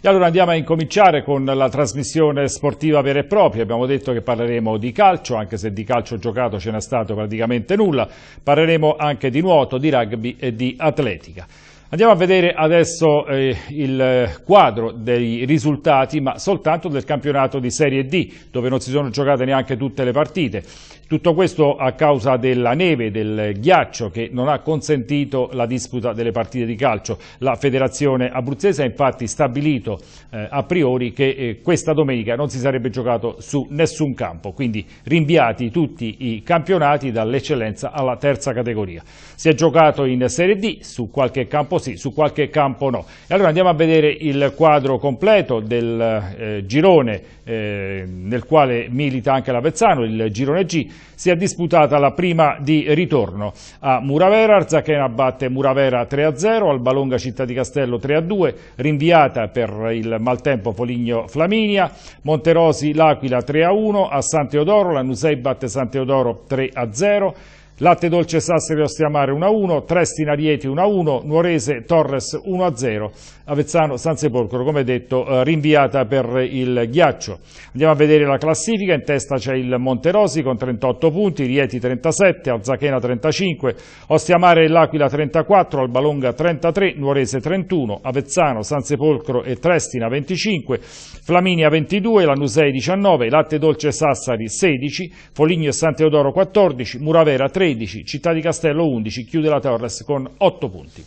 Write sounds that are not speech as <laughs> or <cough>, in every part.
E allora andiamo a incominciare con la trasmissione sportiva vera e propria, abbiamo detto che parleremo di calcio, anche se di calcio giocato ce n'è stato praticamente nulla, parleremo anche di nuoto, di rugby e di atletica. Andiamo a vedere adesso eh, il eh, quadro dei risultati, ma soltanto del campionato di Serie D, dove non si sono giocate neanche tutte le partite. Tutto questo a causa della neve, del ghiaccio che non ha consentito la disputa delle partite di calcio. La federazione abruzzese ha infatti stabilito eh, a priori che eh, questa domenica non si sarebbe giocato su nessun campo, quindi rinviati tutti i campionati dall'eccellenza alla terza categoria. Si è giocato in Serie D, su qualche campo sì, su qualche campo no. E allora andiamo a vedere il quadro completo del eh, girone eh, nel quale milita anche l'Avezzano, il girone G si è disputata la prima di ritorno. A Muravera Arzachena batte Muravera 3-0, Albalonga Città di Castello 3-2, rinviata per il maltempo Foligno Flaminia, Monterosi L'Aquila 3-1, a San Teodoro Lanusei batte San Teodoro 3-0, Latte Dolce Sassari Ostiamare 1-1, Trestina Rieti 1-1, Nuorese Torres 1-0, Avezzano San Sepolcro come detto eh, rinviata per il ghiaccio. Andiamo a vedere la classifica, in testa c'è il Monterosi con 38 punti, Rieti 37, Alzacchena 35, Ostiamare e L'Aquila 34, Albalonga 33, Nuorese 31, Avezzano, San Sepolcro e Trestina 25, Flaminia 22, Lanusei 19, Latte Dolce Sassari 16, Foligno e San Teodoro 14, Muravera 13, 13, Città di Castello 11, chiude la Torres con 8 punti.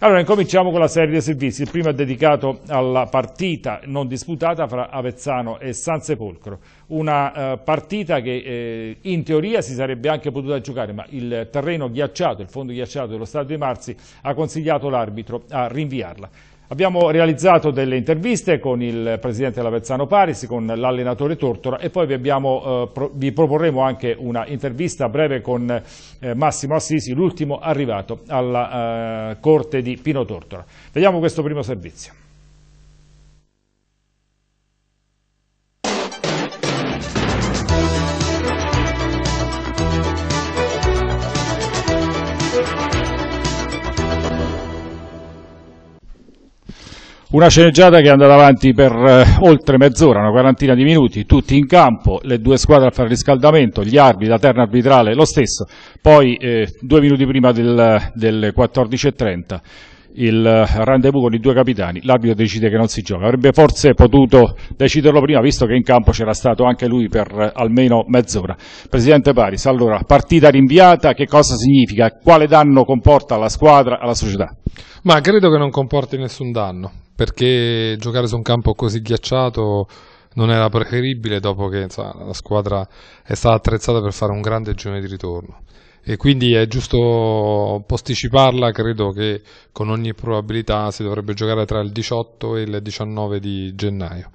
Allora, incominciamo con la serie dei servizi. Il primo è dedicato alla partita non disputata fra Avezzano e San Sepolcro. Una eh, partita che eh, in teoria si sarebbe anche potuta giocare, ma il terreno ghiacciato, il fondo ghiacciato dello stadio di Marzi ha consigliato l'arbitro a rinviarla. Abbiamo realizzato delle interviste con il presidente Lavezzano Parisi, con l'allenatore Tortora e poi vi, abbiamo, eh, pro, vi, proporremo anche una intervista breve con eh, Massimo Assisi, l'ultimo arrivato alla eh, corte di Pino Tortora. Vediamo questo primo servizio. Una sceneggiata che è andata avanti per eh, oltre mezz'ora, una quarantina di minuti, tutti in campo, le due squadre a fare riscaldamento, gli arbitri, la terna arbitrale, lo stesso, poi eh, due minuti prima del, del 14.30 il rendezvous con i due capitani, l'arbitro decide che non si gioca. Avrebbe forse potuto deciderlo prima, visto che in campo c'era stato anche lui per eh, almeno mezz'ora. Presidente Paris, allora, partita rinviata, che cosa significa? Quale danno comporta alla squadra, alla società? Ma credo che non comporti nessun danno, perché giocare su un campo così ghiacciato non era preferibile dopo che insomma, la squadra è stata attrezzata per fare un grande giorno di ritorno e quindi è giusto posticiparla, credo che con ogni probabilità si dovrebbe giocare tra il 18 e il 19 di gennaio.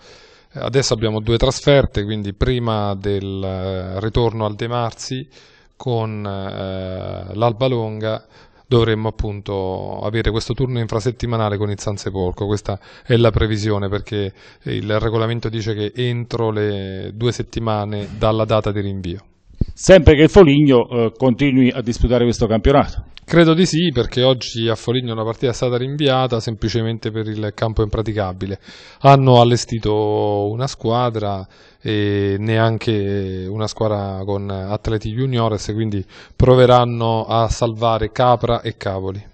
Adesso abbiamo due trasferte, quindi prima del eh, ritorno al De Marzi con eh, l'Alba Longa dovremmo appunto avere questo turno infrasettimanale con il San Sepolcro, questa è la previsione perché il regolamento dice che entro le due settimane dalla data di rinvio sempre che il Foligno eh, continui a disputare questo campionato. Credo di sì, perché oggi a Foligno la partita è stata rinviata semplicemente per il campo impraticabile. Hanno allestito una squadra e neanche una squadra con atleti juniores, quindi proveranno a salvare Capra e Cavoli.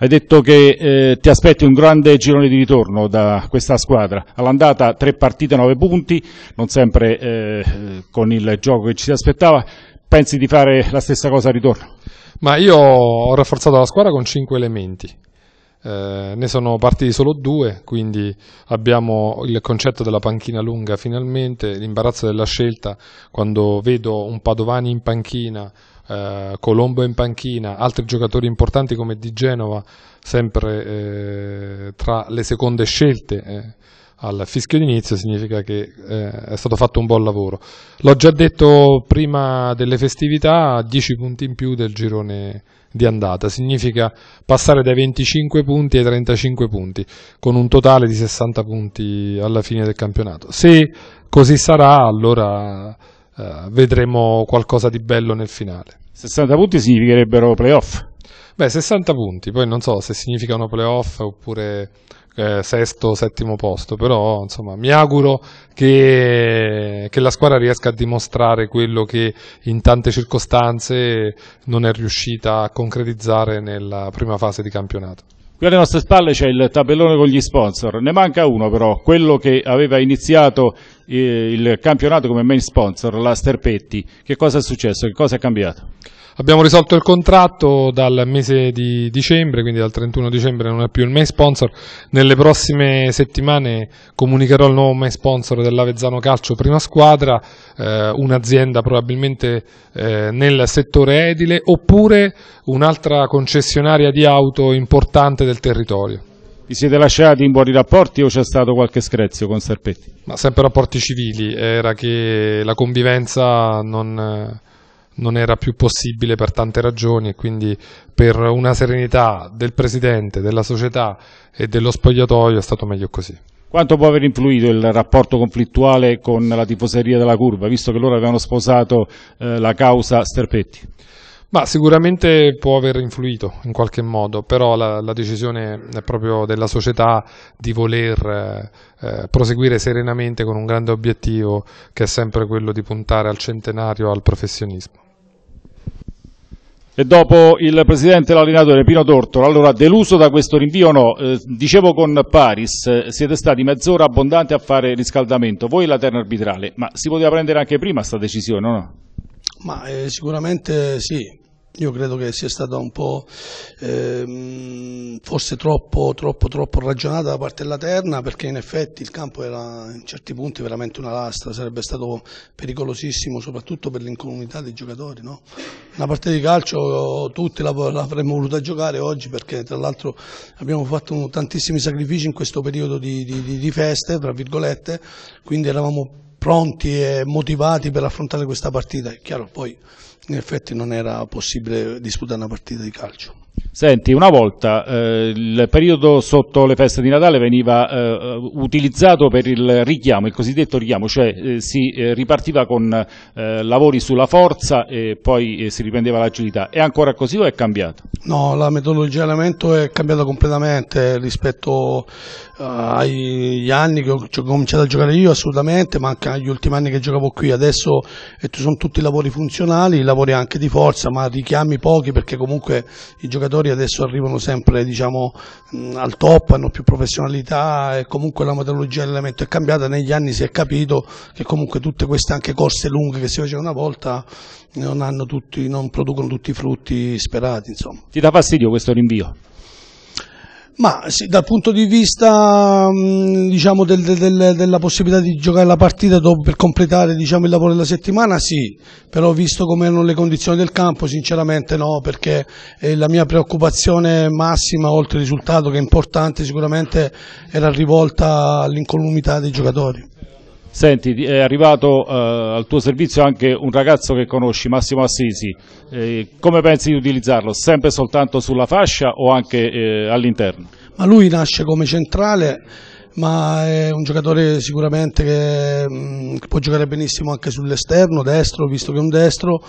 Hai detto che eh, ti aspetti un grande girone di ritorno da questa squadra. All'andata tre partite, nove punti, non sempre eh, con il gioco che ci si aspettava. Pensi di fare la stessa cosa al ritorno? Ma io ho rafforzato la squadra con cinque elementi. Eh, ne sono partiti solo due, quindi abbiamo il concetto della panchina lunga finalmente, l'imbarazzo della scelta quando vedo un Padovani in panchina eh, Colombo in panchina, altri giocatori importanti come Di Genova, sempre eh, tra le seconde scelte. Eh, al fischio d'inizio significa che eh, è stato fatto un buon lavoro. L'ho già detto prima delle festività, 10 punti in più del girone di andata, significa passare dai 25 punti ai 35 punti, con un totale di 60 punti alla fine del campionato. Se così sarà, allora uh, vedremo qualcosa di bello nel finale. 60 punti significherebbero playoff? Beh, 60 punti, poi non so se significano playoff oppure eh, sesto o settimo posto, però insomma mi auguro che, che, la squadra riesca a dimostrare quello che in tante circostanze non è riuscita a concretizzare nella prima fase di campionato. Qui alle nostre spalle c'è il tabellone con gli sponsor, ne manca uno però, quello che aveva iniziato eh, il campionato come main sponsor, la Sterpetti, che cosa è successo, che cosa è cambiato? Abbiamo risolto il contratto dal mese di dicembre, quindi dal 31 dicembre non è più il main sponsor. Nelle prossime settimane comunicherò il nuovo main sponsor dell'Avezzano Calcio Prima Squadra, eh, un'azienda probabilmente eh, nel settore edile oppure un'altra concessionaria di auto importante del territorio. Vi siete lasciati in buoni rapporti o c'è stato qualche screzio con Serpetti? Ma sempre rapporti civili, era che la convivenza non, non era più possibile per tante ragioni e quindi per una serenità del presidente, della società e dello spogliatoio è stato meglio così. Quanto può aver influito il rapporto conflittuale con la tifoseria della curva, visto che loro avevano sposato eh, la causa Sterpetti? Ma sicuramente può aver influito in qualche modo, però la, la decisione proprio della società di voler eh, eh, proseguire serenamente con un grande obiettivo che è sempre quello di puntare al centenario al professionismo. E dopo il presidente e l'allenatore Pino Tortolo, allora deluso da questo rinvio o no? Eh, dicevo con Paris, eh, siete stati mezz'ora abbondanti a fare riscaldamento, voi la terna arbitrale, ma si poteva prendere anche prima questa decisione o no? Ma, eh, sicuramente sì, io credo che sia stata un po' ehm, forse troppo, troppo, troppo ragionata da parte della Terna perché in effetti il campo era in certi punti veramente una lastra, sarebbe stato pericolosissimo soprattutto per l'incomunità dei giocatori. No? Una partita di calcio tutti l'avremmo voluta giocare oggi perché tra l'altro abbiamo fatto tantissimi sacrifici in questo periodo di, di, di feste, tra virgolette, quindi eravamo pronti e motivati per affrontare questa partita. È chiaro, poi in effetti non era possibile disputare una partita di calcio. Senti, una volta eh, il periodo sotto le feste di Natale veniva eh, utilizzato per il richiamo, il cosiddetto richiamo, cioè eh, si eh, ripartiva con eh, lavori sulla forza e poi eh, si riprendeva l'agilità. È ancora così o è cambiato? No, la metodologia allenamento è cambiata completamente rispetto agli anni che ho cominciato a giocare io assolutamente, ma anche agli ultimi anni che giocavo qui. Adesso sono tutti lavori funzionali, lavori anche di forza, ma richiami pochi perché comunque i giocatori giocatori adesso arrivano sempre diciamo, al top, hanno più professionalità e comunque la metodologia dell'elemento è cambiata, negli anni si è capito che comunque tutte queste anche corse lunghe che si facevano una volta non, tutti, non producono tutti i frutti sperati. Insomma. Ti dà fastidio questo rinvio? Ma sì, dal punto di vista mm, diciamo, del, del, della possibilità di giocare la partita dopo, per completare diciamo, il lavoro della settimana sì, però visto come erano le condizioni del campo sinceramente no, perché eh, la mia preoccupazione massima, oltre al risultato che è importante sicuramente, era rivolta all'incolumità dei giocatori. Senti, è arrivato eh, al tuo servizio anche un ragazzo che conosci, Massimo Assisi. Eh, come pensi di utilizzarlo? Sempre soltanto sulla fascia o anche eh, all'interno? Ma lui nasce come centrale, ma è un giocatore sicuramente che, mh, mm, che può giocare benissimo anche sull'esterno, destro, visto che è un destro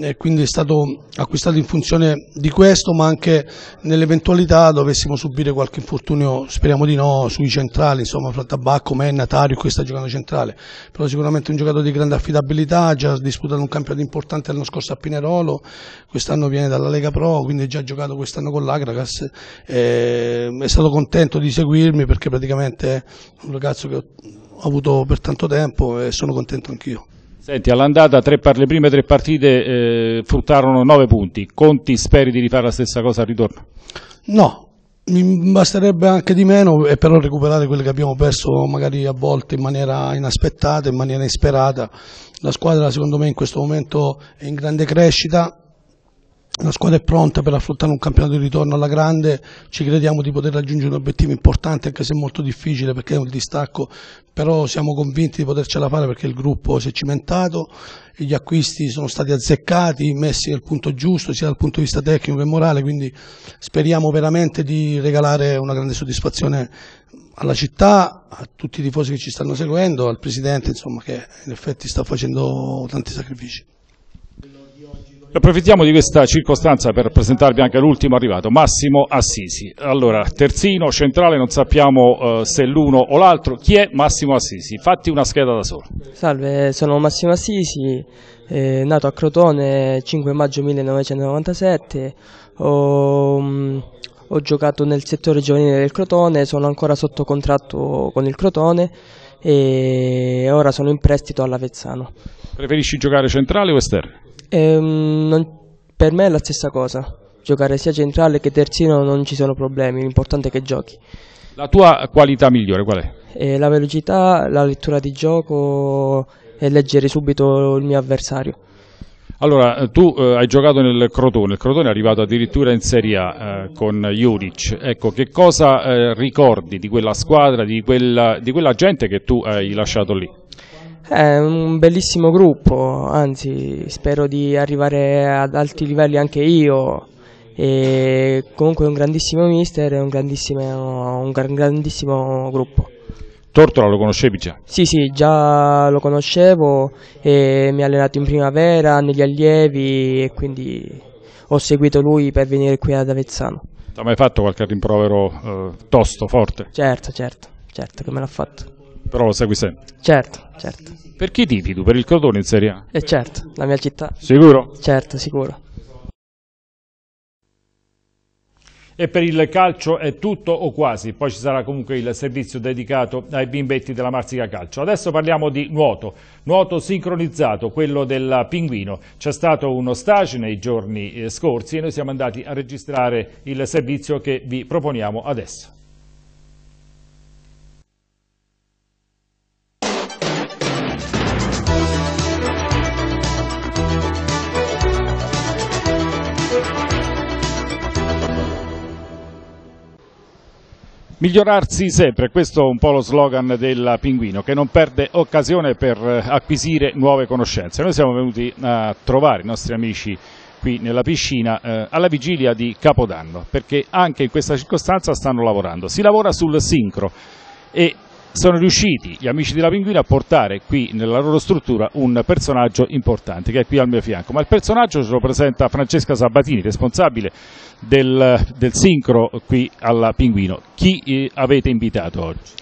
e quindi è stato acquistato in funzione di questo ma anche nell'eventualità dovessimo subire qualche infortunio, speriamo di no, sui centrali, insomma fra Tabacco, Menna, Tario, qui sta giocando centrale, però sicuramente un giocatore di grande affidabilità, ha già disputato un campionato importante l'anno scorso a Pinerolo, quest'anno viene dalla Lega Pro, quindi ha già giocato quest'anno con l'Agragas, è stato contento di seguirmi perché praticamente è un ragazzo che ho avuto per tanto tempo e sono contento anch'io. Senti, all'andata tre par- le prime tre partite eh, fruttarono nove punti. Conti, speri di rifare la stessa cosa al ritorno? No, mi basterebbe anche di meno e però recuperare quelle che abbiamo perso magari a volte in maniera inaspettata, in maniera insperata. La squadra secondo me in questo momento è in grande crescita, la squadra è pronta per affrontare un campionato di ritorno alla grande, ci crediamo di poter raggiungere un obiettivo importante anche se molto difficile perché è un distacco, però siamo convinti di potercela fare perché il gruppo si è cimentato, gli acquisti sono stati azzeccati, messi nel punto giusto sia dal punto di vista tecnico che morale, quindi speriamo veramente di regalare una grande soddisfazione alla città, a tutti i tifosi che ci stanno seguendo, al Presidente insomma, che in effetti sta facendo tanti sacrifici. Approfittiamo di questa circostanza per presentarvi anche l'ultimo arrivato, Massimo Assisi. Allora, terzino, centrale, non sappiamo eh, se l'uno o l'altro. Chi è Massimo Assisi? Fatti una scheda da solo. Salve, sono Massimo Assisi, eh, nato a Crotone 5 maggio 1997. Ho, mh, mm, ho giocato nel settore giovanile del Crotone, sono ancora sotto contratto con il Crotone e ora sono in prestito all'Avezzano. Preferisci giocare centrale o esterno? Ehm, non- per me è la stessa cosa. Giocare sia centrale che terzino non ci sono problemi, l'importante è che giochi. La tua qualità migliore qual è? E eh, la velocità, la lettura di gioco e leggere subito il mio avversario. Allora, eh, tu eh, hai giocato nel Crotone, il Crotone è arrivato addirittura in Serie A eh, con Juric, ecco, che cosa eh, ricordi di quella squadra, di quella, di quella gente che tu hai lasciato lì? È un bellissimo gruppo, anzi spero di arrivare ad alti livelli anche io. E comunque un grandissimo mister e un grandissimo, un grandissimo gruppo. Tortola lo conoscevi già? Sì, sì, già lo conoscevo, e mi ha allenato in primavera negli allievi e quindi ho seguito lui per venire qui ad Avezzano. Ti ha mai fatto qualche rimprovero eh, tosto, forte? Certo, certo, certo che me l'ha fatto però lo segui sempre. Certo, certo. Per chi tipi tu? Per il Crotone in Serie A? E eh certo, la mia città. Sicuro? Certo, sicuro. E per il calcio è tutto o quasi, poi ci sarà comunque il servizio dedicato ai bimbetti della Marsica Calcio. Adesso parliamo di nuoto, nuoto sincronizzato, quello del pinguino. C'è stato uno stage nei giorni eh, scorsi e noi siamo andati a registrare il servizio che vi proponiamo adesso. Migliorarsi sempre, questo è un po' lo slogan del Pinguino, che non perde occasione per eh, acquisire nuove conoscenze. Noi siamo venuti a trovare i nostri amici qui nella piscina eh, alla vigilia di Capodanno, perché anche in questa circostanza stanno lavorando. Si lavora sul sincro e sono riusciti gli amici della La Pinguina a portare qui nella loro struttura un personaggio importante che è qui al mio fianco, ma il personaggio ce lo presenta Francesca Sabatini, responsabile del, del sincro qui alla Pinguino. Chi eh, avete invitato oggi?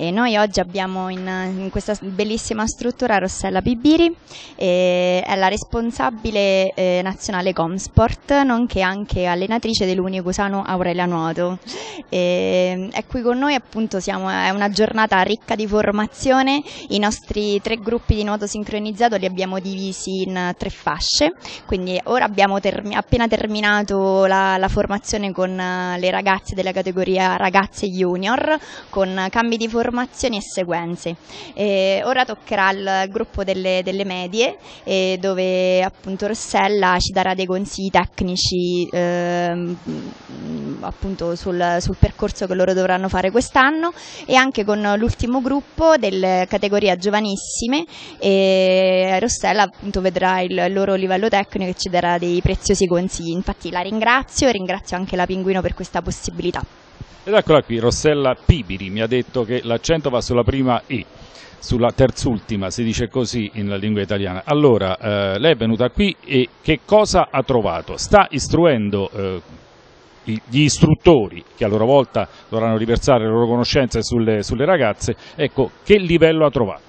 E noi oggi abbiamo in, in, questa bellissima struttura Rossella Bibiri, è la responsabile eh, nazionale Comsport, nonché anche allenatrice dell'Uniocusano Aurelia Nuoto. E, mm, è qui con noi, appunto, siamo, è una giornata ricca di formazione. I nostri tre gruppi di nuoto sincronizzato li abbiamo divisi in tre fasce, quindi ora abbiamo termi appena terminato la, la formazione con eh, le ragazze della categoria ragazze junior, con cambi di formazione informazioni e sequenze. E ora toccherà al gruppo delle, delle medie dove appunto Rossella ci darà dei consigli tecnici eh, appunto sul, sul, percorso che loro dovranno fare quest'anno e anche con l'ultimo gruppo delle categoria giovanissime e Rossella appunto vedrà il loro livello tecnico e ci darà dei preziosi consigli. Infatti la ringrazio e ringrazio anche la Pinguino per questa possibilità. Ed eccola qui, Rossella Pibiri mi ha detto che l'accento va sulla prima I, sulla terzultima, si dice così in lingua italiana. Allora, eh, lei è venuta qui e che cosa ha trovato? Sta istruendo eh, gli istruttori, che a loro volta dovranno riversare le loro conoscenze sulle, sulle ragazze, ecco, che livello ha trovato?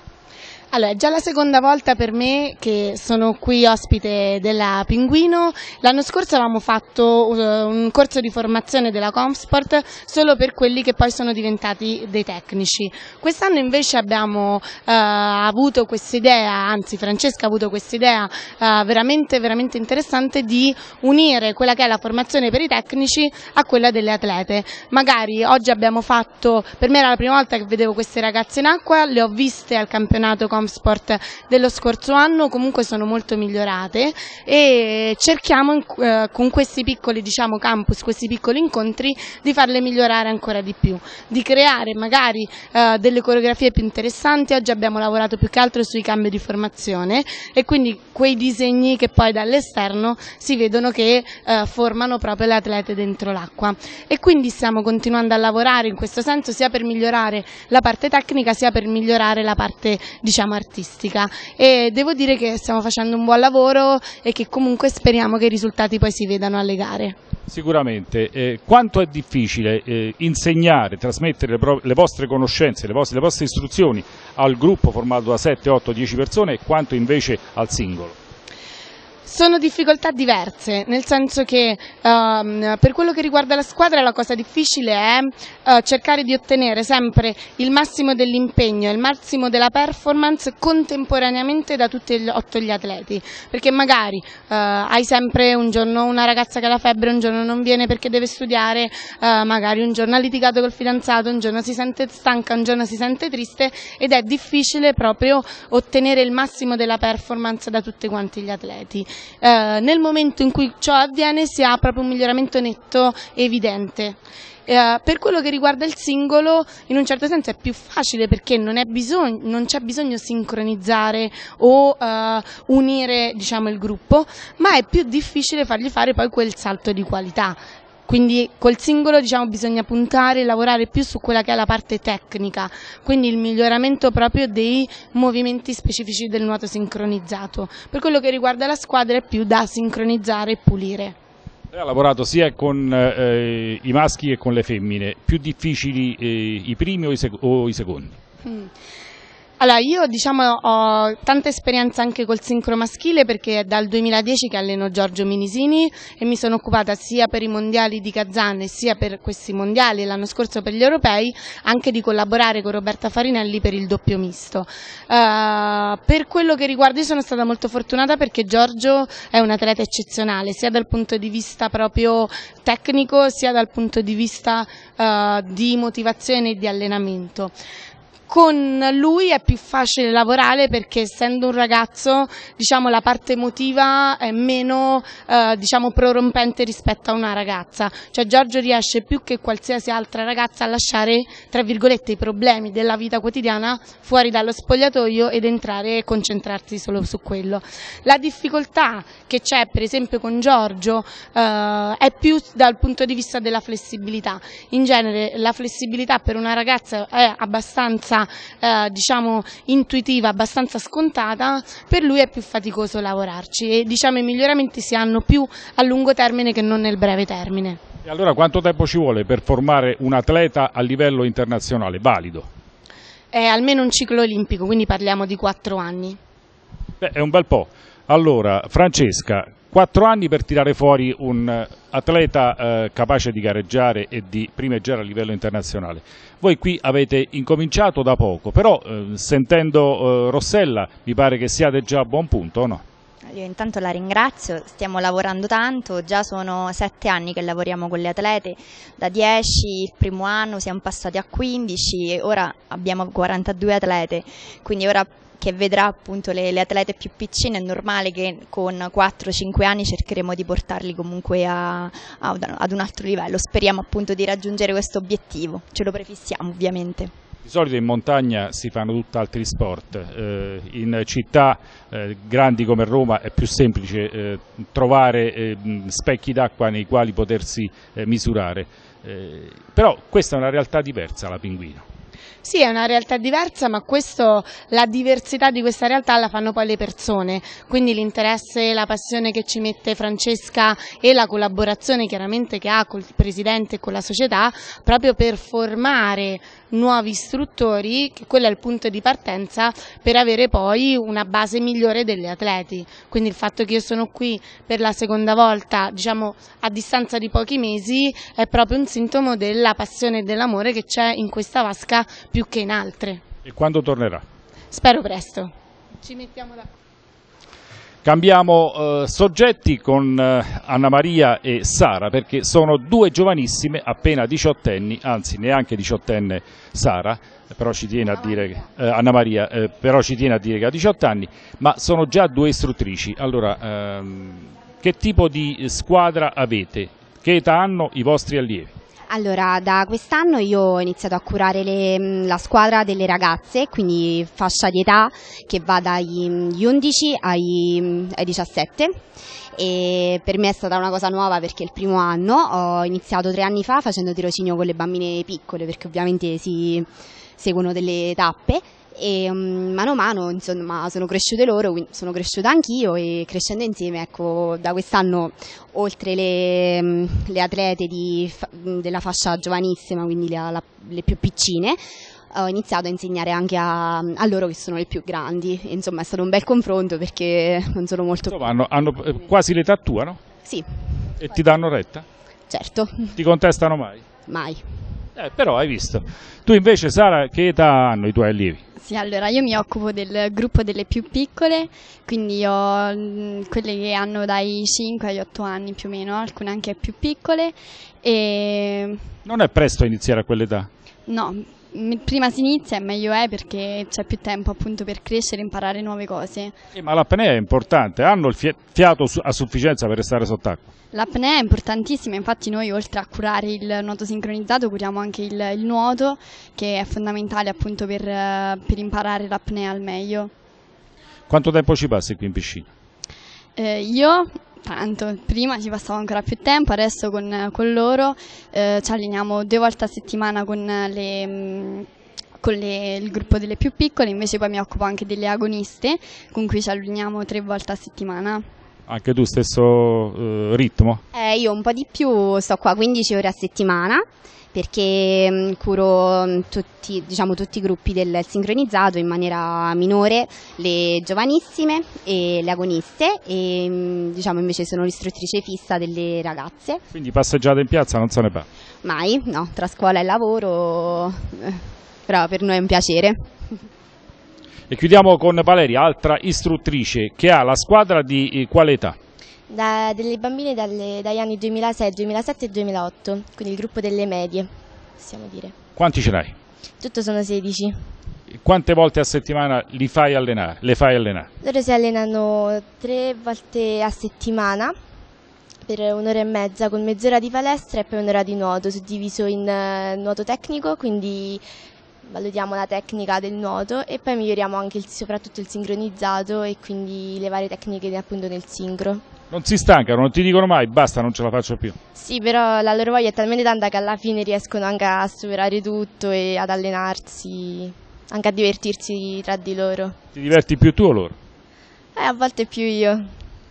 Allora, è già la seconda volta per me che sono qui ospite della Pinguino. L'anno scorso avevamo fatto eh, un corso di formazione della Comsport solo per quelli che poi sono diventati dei tecnici. Quest'anno invece abbiamo eh, avuto idea, anzi Francesca ha avuto quest'idea eh, veramente, veramente interessante di unire quella che è la formazione per i tecnici a quella delle atlete. Magari oggi abbiamo fatto, per me era la prima volta che vedevo queste ragazze in acqua, le ho viste al campionato Comsport Comsport dello scorso anno comunque sono molto migliorate e cerchiamo eh, con questi piccoli diciamo, campus, questi piccoli incontri di farle migliorare ancora di più, di creare magari eh, delle coreografie più interessanti, oggi abbiamo lavorato più che altro sui cambi di formazione e quindi quei disegni che poi dall'esterno si vedono che eh, formano proprio le atlete dentro l'acqua e quindi stiamo continuando a lavorare in questo senso sia per migliorare la parte tecnica sia per migliorare la parte diciamo rama artistica e devo dire che stiamo facendo un buon lavoro e che comunque speriamo che i risultati poi si vedano alle gare. Sicuramente, eh, quanto è difficile eh, insegnare, trasmettere le, le, vostre conoscenze, le vostre, le vostre istruzioni al gruppo formato da 7, 8, 10 persone e quanto invece al singolo? Sono difficoltà diverse, nel senso che um, per quello che riguarda la squadra la cosa difficile è uh, cercare di ottenere sempre il massimo dell'impegno, il massimo della performance contemporaneamente da tutti e otto gli atleti, perché magari uh, hai sempre un giorno una ragazza che ha la febbre, un giorno non viene perché deve studiare, uh, magari un giorno ha litigato col fidanzato, un giorno si sente stanca, un giorno si sente triste ed è difficile proprio ottenere il massimo della performance da tutti quanti gli atleti eh, nel momento in cui ciò avviene si ha proprio un miglioramento netto evidente. Eh, per quello che riguarda il singolo, in un certo senso è più facile perché non, c'è bisogno di sincronizzare o eh, unire diciamo, il gruppo, ma è più difficile fargli fare poi quel salto di qualità. Quindi col singolo diciamo, bisogna puntare e lavorare più su quella che è la parte tecnica, quindi il miglioramento proprio dei movimenti specifici del nuoto sincronizzato. Per quello che riguarda la squadra è più da sincronizzare e pulire. Lei ha lavorato sia con eh, i maschi che con le femmine, più difficili eh, i primi o i, sec o i secondi? Mm. Allora, io diciamo ho tanta esperienza anche col sincro maschile perché è dal 2010 che alleno Giorgio Minisini e mi sono occupata sia per i mondiali di Kazan e sia per questi mondiali l'anno scorso per gli europei anche di collaborare con Roberta Farinelli per il doppio misto. Uh, per quello che riguarda io sono stata molto fortunata perché Giorgio è un atleta eccezionale sia dal punto di vista proprio tecnico sia dal punto di vista uh, di motivazione e di allenamento con lui è più facile lavorare perché essendo un ragazzo diciamo, la parte emotiva è meno eh, diciamo, prorompente rispetto a una ragazza, cioè Giorgio riesce più che qualsiasi altra ragazza a lasciare tra virgolette i problemi della vita quotidiana fuori dallo spogliatoio ed entrare e concentrarsi solo su quello. La difficoltà che c'è per esempio con Giorgio eh, è più dal punto di vista della flessibilità, in genere la flessibilità per una ragazza è abbastanza eh, diciamo intuitiva, abbastanza scontata, per lui è più faticoso lavorarci e diciamo i miglioramenti si hanno più a lungo termine che non nel breve termine. E allora quanto tempo ci vuole per formare un atleta a livello internazionale valido? È almeno un ciclo olimpico, quindi parliamo di quattro anni. Beh, è un bel po'. Allora, Francesca, Quattro anni per tirare fuori un eh, atleta eh, capace di gareggiare e di primeggiare a livello internazionale. Voi qui avete incominciato da poco, però eh, sentendo eh, Rossella mi pare che siate già a buon punto o no? Io intanto la ringrazio, stiamo lavorando tanto, già sono sette anni che lavoriamo con le atlete, da dieci il primo anno siamo passati a quindici e ora abbiamo 42 atlete, quindi ora che vedrà appunto le, le, atlete più piccine, è normale che con 4-5 anni cercheremo di portarli comunque a, a, ad un altro livello. Speriamo appunto di raggiungere questo obiettivo, ce lo prefissiamo ovviamente. Di solito in montagna si fanno tutt'altri sport, eh, in città eh, grandi come Roma è più semplice eh, trovare eh, specchi d'acqua nei quali potersi eh, misurare, eh, però questa è una realtà diversa la pinguina. Sì, è una realtà diversa, ma questo, la diversità di questa realtà la fanno poi le persone, quindi l'interesse, la passione che ci mette Francesca e la collaborazione chiaramente che ha col Presidente e con la società proprio per formare nuovi istruttori, che quello è il punto di partenza per avere poi una base migliore degli atleti. Quindi il fatto che io sono qui per la seconda volta, diciamo a distanza di pochi mesi, è proprio un sintomo della passione e dell'amore che c'è in questa vasca più che in altre. E quando tornerà? Spero presto. Ci mettiamo d'accordo. Cambiamo eh, soggetti con eh, Anna Maria e Sara perché sono due giovanissime appena diciottenni, anzi neanche diciottenne Sara, però ci tiene a dire, eh, Anna Maria, eh, però ci tiene a dire che ha 18 anni, ma sono già due istruttrici. Allora, ehm, che tipo di squadra avete? Che età hanno i vostri allievi? Allora, da quest'anno io ho iniziato a curare le, mm, la squadra delle ragazze, quindi fascia di età che va dagli 11 mm, ai, mm, ai 17 e per me è stata una cosa nuova perché il primo anno ho iniziato tre anni fa facendo tirocinio con le bambine piccole perché ovviamente si seguono delle tappe e um, mano a mano insomma sono cresciute loro, sono cresciuta anch'io e crescendo insieme ecco da quest'anno oltre le, mm, le atlete di, della fascia giovanissima quindi la, le più piccine ho iniziato a insegnare anche a, a, loro che sono le più grandi. Insomma, è stato un bel confronto perché non sono molto. Insomma, hanno, hanno eh, quasi l'età tua, no? Sì. E ti danno retta? Certo. Ti contestano mai? Mai. Eh, però hai visto. Tu invece, Sara, che età hanno i tuoi allievi? Sì, allora io mi occupo del gruppo delle più piccole, quindi ho mm, quelle che hanno dai 5 agli 8 anni più o meno, alcune anche più piccole. E... Non è presto iniziare a quell'età? No, prima si inizia e meglio è perché c'è più tempo appunto per crescere e imparare nuove cose. Sì, ma l'apnea è importante, hanno il fiato a sufficienza per restare sott'acqua? L'apnea è importantissima, infatti noi oltre a curare il nuoto sincronizzato curiamo anche il, il nuoto che è fondamentale appunto per, per imparare l'apnea al meglio. Quanto tempo ci passi qui in piscina? Eh, io tanto, prima ci passavo ancora più tempo, adesso con, con loro eh, ci alleniamo due volte a settimana con, le, mm, con le, il gruppo delle più piccole, invece poi mi occupo anche delle agoniste con cui ci alleniamo tre volte a settimana. Anche tu stesso eh, ritmo? Eh, io un po' di più, sto qua 15 ore a settimana perché mm, curo mm, tutti, diciamo, tutti, i gruppi del sincronizzato in maniera minore, le giovanissime e le agoniste e mm, diciamo invece sono l'istruttrice fissa delle ragazze. Quindi passeggiate in piazza non se ne va? Mai, no, tra scuola e lavoro, eh, però per noi è un piacere. E chiudiamo con Valeria, altra istruttrice che ha la squadra di eh, quale età? da, delle bambine dalle, dagli anni 2006, 2007 e 2008, quindi il gruppo delle medie, possiamo dire. Quanti ce l'hai? Tutto sono 16. Quante volte a settimana li fai allenare, le fai allenare? Loro si allenano tre volte a settimana per un'ora e mezza con mezz'ora di palestra e poi un'ora di nuoto, suddiviso in eh, nuoto tecnico, quindi valutiamo la tecnica del nuoto e poi miglioriamo anche il, soprattutto il sincronizzato e quindi le varie tecniche appunto nel sincro. Non si stancano, non ti dicono mai basta, non ce la faccio più. Sì, però la loro voglia è talmente tanta che alla fine riescono anche a superare tutto e ad allenarsi, anche a divertirsi tra di loro. Ti diverti più tu o loro? Eh, a volte più io.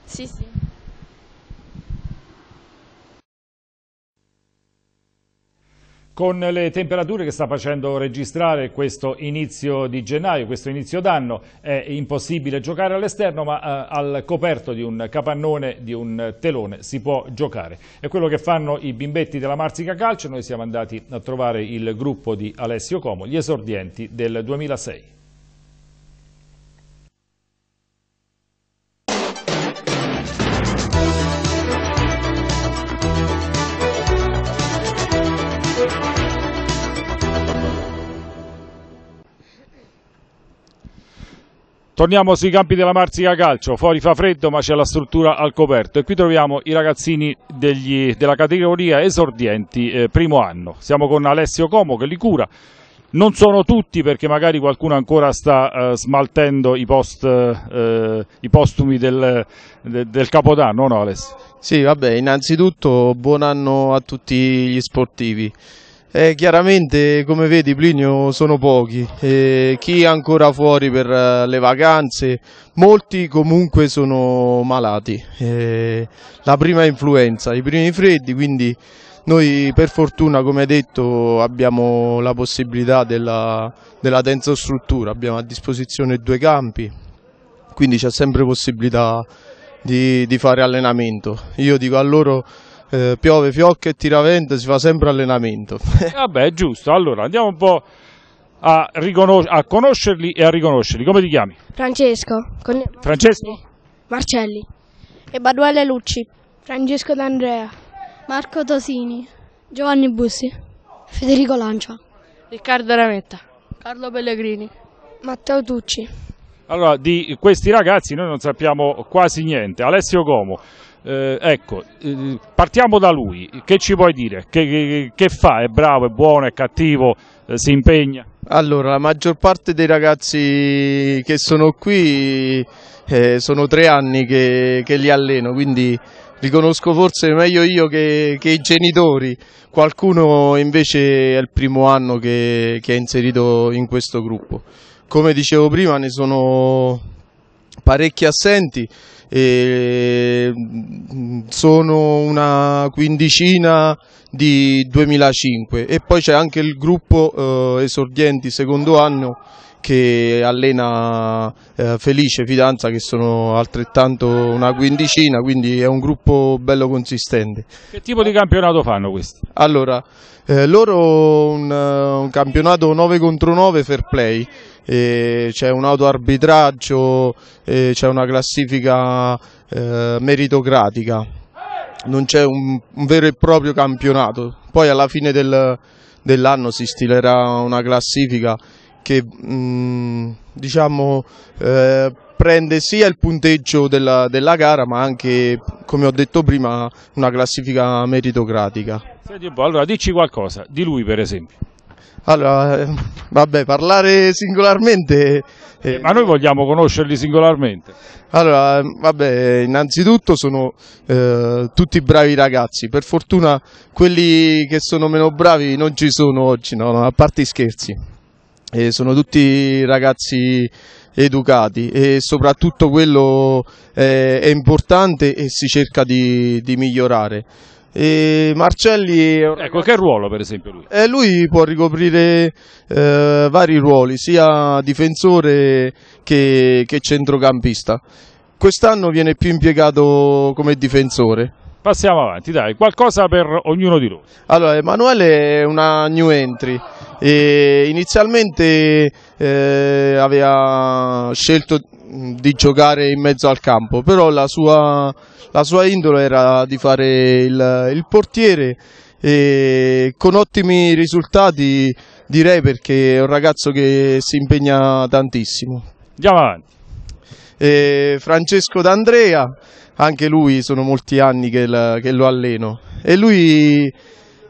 Sì, sì. con le temperature che sta facendo registrare questo inizio di gennaio, questo inizio d'anno, è impossibile giocare all'esterno ma eh, al coperto di un capannone, di un telone si può giocare. È quello che fanno i bimbetti della Marzica Calcio, noi siamo andati a trovare il gruppo di Alessio Como, gli esordienti del 2006. Torniamo sui campi della Marsica Calcio, fuori fa freddo ma c'è la struttura al coperto e qui troviamo i ragazzini degli, della categoria esordienti eh, primo anno. Siamo con Alessio Como che li cura, non sono tutti perché magari qualcuno ancora sta eh, smaltendo i, post, eh, i postumi del, de, del Capodanno, no Alessio? Sì vabbè, innanzitutto buon anno a tutti gli sportivi. Eh, chiaramente come vedi Plinio sono pochi, eh, chi è ancora fuori per eh, le vacanze, molti comunque sono malati, la prima influenza, i primi freddi, quindi noi per fortuna come detto abbiamo la possibilità della, della struttura, abbiamo a disposizione due campi, quindi c'è sempre possibilità di, di fare allenamento, io dico a loro eh, piove, fiocca e tira vento, si fa sempre allenamento. Eh, vabbè, giusto. Allora, andiamo un po' a, a conoscerli e a riconoscerli. Come ti chiami? Francesco. Con... Francesco? Marcelli. Emanuele Lucci. Francesco D'Andrea. Marco Tosini. Giovanni Bussi. Federico Lancia. Riccardo Rametta. Carlo Pellegrini. Matteo Tucci. Allora, di questi ragazzi noi non sappiamo quasi niente. Alessio Como, eh, ecco, eh, partiamo da lui, che ci puoi dire? Che, che, che fa? È bravo, è buono, è cattivo, eh, si impegna? Allora, la maggior parte dei ragazzi che sono qui eh, sono tre anni che, che, li alleno, quindi li conosco forse meglio io che, che i genitori, qualcuno invece è il primo anno che, che è inserito in questo gruppo. Come dicevo prima ne sono parecchi assenti, e mm, sono una quindicina di 2005 e poi c'è anche il gruppo eh, esordienti secondo anno che allena eh, Felice Fidanza che sono altrettanto una quindicina quindi è un gruppo bello consistente che tipo di campionato fanno questi? allora eh, loro un, eh, un campionato 9 contro 9 fair play c'è un autoarbitraggio, c'è una classifica eh, meritocratica, non c'è un, un, vero e proprio campionato. Poi alla fine del, dell'anno si stilerà una classifica che mh, mm, diciamo, eh, prende sia il punteggio della, della, gara ma anche, come ho detto prima, una classifica meritocratica. Senti un po', allora dici qualcosa di lui per esempio. Allora, eh, vabbè, parlare singolarmente... Eh, eh, ma noi vogliamo conoscerli singolarmente. Allora, vabbè, innanzitutto sono eh, tutti bravi ragazzi, per fortuna quelli che sono meno bravi non ci sono oggi, no, a parte i scherzi. Eh, sono tutti ragazzi educati e soprattutto quello eh, è importante e si cerca di, di migliorare. E Marcelli ragazzo... ecco che ruolo per esempio lui? Eh, lui può ricoprire eh, vari ruoli sia difensore che, che centrocampista quest'anno viene più impiegato come difensore Passiamo avanti, dai, qualcosa per ognuno di loro. Allora, Emanuele è una new entry. E inizialmente eh, aveva scelto di giocare in mezzo al campo, però la sua, la sua indole era di fare il, il portiere e con ottimi risultati direi perché è un ragazzo che si impegna tantissimo. Andiamo avanti. E eh, Francesco D'Andrea anche lui sono molti anni che, la, che lo alleno e lui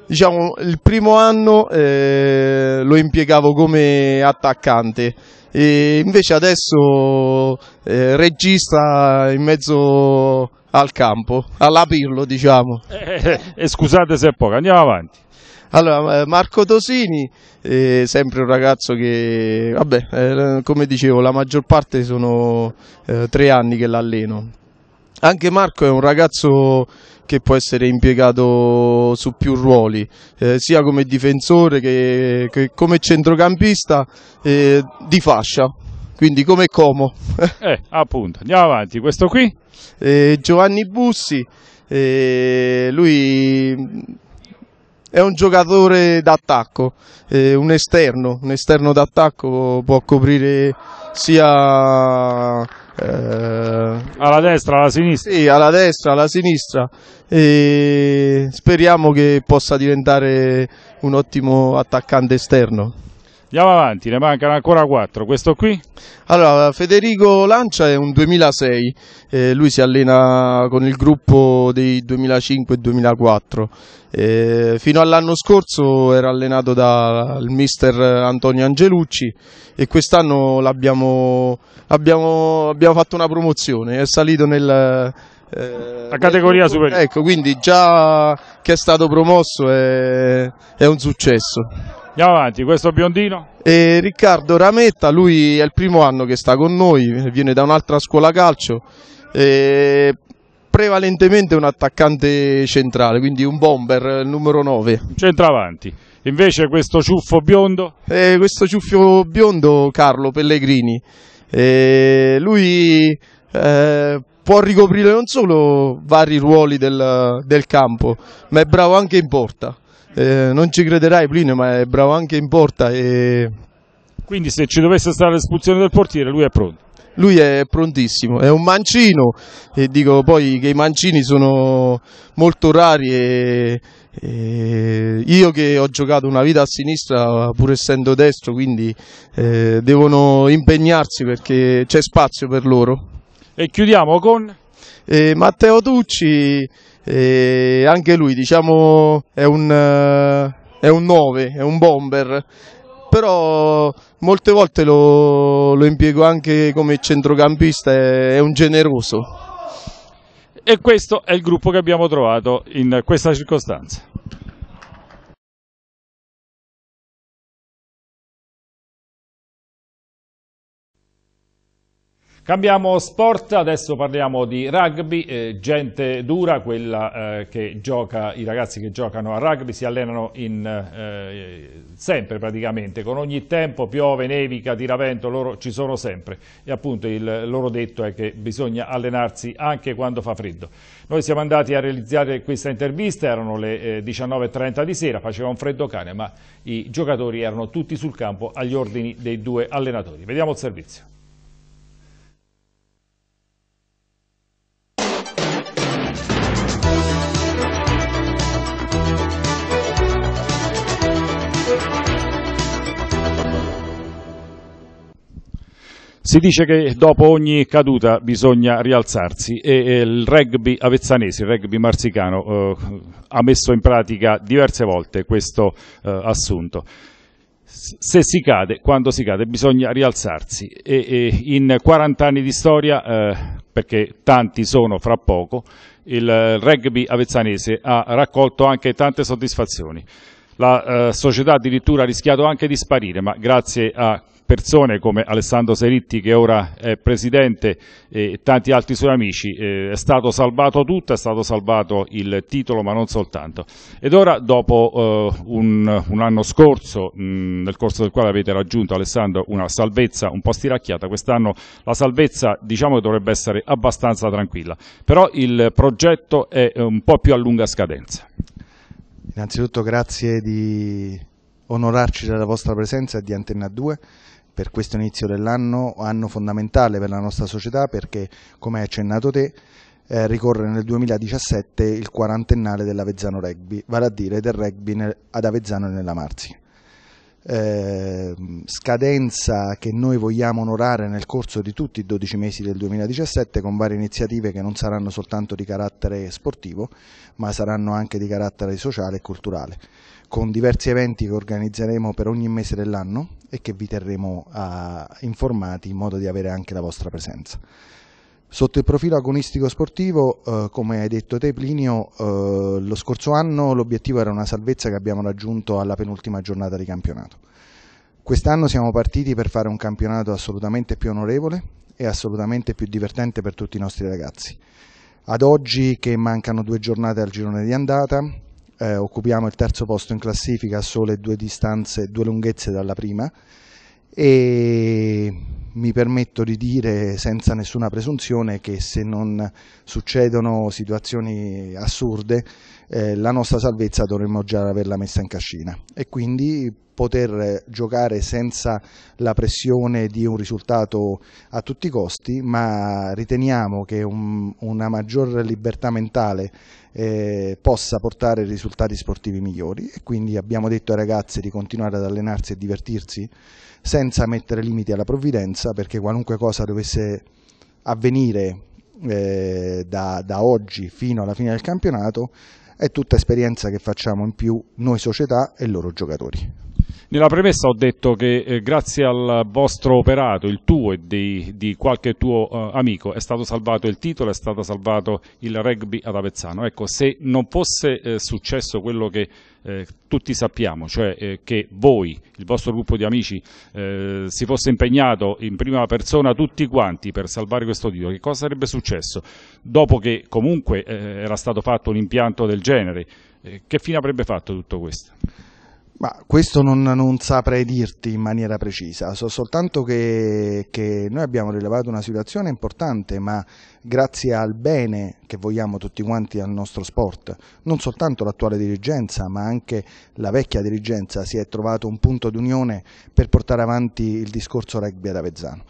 diciamo il primo anno eh, lo impiegavo come attaccante e invece adesso eh, regista in mezzo al campo, alla Pirlo diciamo. E eh, eh, scusate se è poco, andiamo avanti. Allora, eh, Marco Tosini, eh, sempre un ragazzo che, vabbè, eh, come dicevo, la maggior parte sono eh, tre anni che l'alleno. Anche Marco è un ragazzo che può essere impiegato su più ruoli, eh, sia come difensore che, che come centrocampista eh, di fascia, quindi come Como. <laughs> eh, appunto, andiamo avanti, questo qui? Eh, Giovanni Bussi, eh, lui è un giocatore d'attacco, eh, un esterno, un esterno d'attacco può coprire sia eh, alla destra, alla sinistra. Sì, alla destra, alla sinistra e speriamo che possa diventare un ottimo attaccante esterno. Andiamo avanti, ne mancano ancora quattro. Questo qui? Allora, Federico Lancia è un 2006, eh, lui si allena con il gruppo dei 2005-2004. Eh, fino all'anno scorso era allenato dal mister Antonio Angelucci e quest'anno abbiamo, abbiamo fatto una promozione, è salito nel... Eh, la categoria nel... superiore. Ecco, quindi già che è stato promosso è, è un successo. Andiamo avanti, questo biondino? E Riccardo Rametta, lui è il primo anno che sta con noi, viene da un'altra scuola calcio, prevalentemente un attaccante centrale, quindi un bomber, il eh, numero 9. Centravanti. Invece questo ciuffo biondo? E questo ciuffo biondo Carlo Pellegrini, e lui eh, può ricoprire non solo vari ruoli del, del campo, ma è bravo anche in porta. Eh, non ci crederai Plinio, ma è bravo anche in porta. E... Quindi se ci dovesse stare l'espulsione del portiere, lui è pronto? Lui è prontissimo, è un mancino e dico poi che i mancini sono molto rari e, e io che ho giocato una vita a sinistra pur essendo destro quindi eh, devono impegnarsi perché c'è spazio per loro. E chiudiamo con? E eh, Matteo Tucci e anche lui diciamo è un, eh, è un 9, è un bomber, però molte volte lo, lo impiego anche come centrocampista, è, è un generoso. E questo è il gruppo che abbiamo trovato in questa circostanza. Cambiamo sport, adesso parliamo di rugby, eh, gente dura, quella, eh, che gioca, i ragazzi che giocano a rugby si allenano in, eh, sempre praticamente, con ogni tempo, piove, nevica, tiravento, loro ci sono sempre e appunto il loro detto è che bisogna allenarsi anche quando fa freddo. Noi siamo andati a realizzare questa intervista, erano le 19.30 eh, di sera, faceva un freddo cane ma i giocatori erano tutti sul campo agli ordini dei due allenatori. Vediamo il servizio. Si dice che dopo ogni caduta bisogna rialzarsi e il rugby avezzanese, il rugby marsicano, eh, ha messo in pratica diverse volte questo eh, assunto se si cade, quando si cade bisogna rialzarsi e, e in 40 anni di storia, eh, perché tanti sono fra poco, il rugby avezzanese ha raccolto anche tante soddisfazioni. La eh, società addirittura ha rischiato anche di sparire, ma grazie a persone come Alessandro Seritti che ora è presidente e tanti altri suoi amici, eh, è stato salvato tutto, è stato salvato il titolo ma non soltanto. Ed ora dopo eh, un, un, anno scorso nel corso del quale avete raggiunto Alessandro una salvezza un po' stiracchiata, quest'anno la salvezza diciamo che dovrebbe essere abbastanza tranquilla, però il progetto è un po' più a lunga scadenza. Innanzitutto grazie di onorarci della vostra presenza di Antenna 2 per questo inizio dell'anno, anno fondamentale per la nostra società perché, come hai accennato te, eh, ricorre nel 2017 il quarantennale dell'Avezzano Rugby, vale a dire del rugby nel, ad Avezzano e nella Marzia. Eh, scadenza che noi vogliamo onorare nel corso di tutti i 12 mesi del 2017 con varie iniziative che non saranno soltanto di carattere sportivo ma saranno anche di carattere sociale e culturale con diversi eventi che organizzeremo per ogni mese dell'anno e che vi terremo uh, informati in modo di avere anche la vostra presenza. Sotto il profilo agonistico sportivo, eh, come hai detto te Plinio, eh, lo scorso anno l'obiettivo era una salvezza che abbiamo raggiunto alla penultima giornata di campionato. Quest'anno siamo partiti per fare un campionato assolutamente più onorevole e assolutamente più divertente per tutti i nostri ragazzi. Ad oggi che mancano due giornate al girone di andata, eh, occupiamo il terzo posto in classifica a sole due distanze, due lunghezze dalla prima e mi permetto di dire senza nessuna presunzione che se non succedono situazioni assurde eh, la nostra salvezza dovremmo già averla messa in cascina e quindi poter giocare senza la pressione di un risultato a tutti i costi ma riteniamo che un, una maggior libertà mentale eh, possa portare risultati sportivi migliori e quindi abbiamo detto ai ragazzi di continuare ad allenarsi e divertirsi senza mettere limiti alla provvidenza perché qualunque cosa dovesse avvenire eh, da, da oggi fino alla fine del campionato è tutta esperienza che facciamo in più noi società e loro giocatori. Nella premessa ho detto che eh, grazie al vostro operato, il tuo e di, di qualche tuo eh, amico, è stato salvato il titolo, è stato salvato il rugby ad Avezzano. Ecco, se non fosse eh, successo quello che eh, tutti sappiamo, cioè eh, che voi, il vostro gruppo di amici, eh, si fosse impegnato in prima persona tutti quanti per salvare questo titolo, che cosa sarebbe successo? Dopo che comunque era stato fatto un impianto del genere, che fine avrebbe fatto tutto questo? Ma questo non, non, saprei dirti in maniera precisa, so soltanto che, che, noi abbiamo rilevato una situazione importante, ma grazie al bene che vogliamo tutti quanti al nostro sport, non soltanto l'attuale dirigenza, ma anche la vecchia dirigenza si è trovato un punto d'unione per portare avanti il discorso rugby ad Avezzano.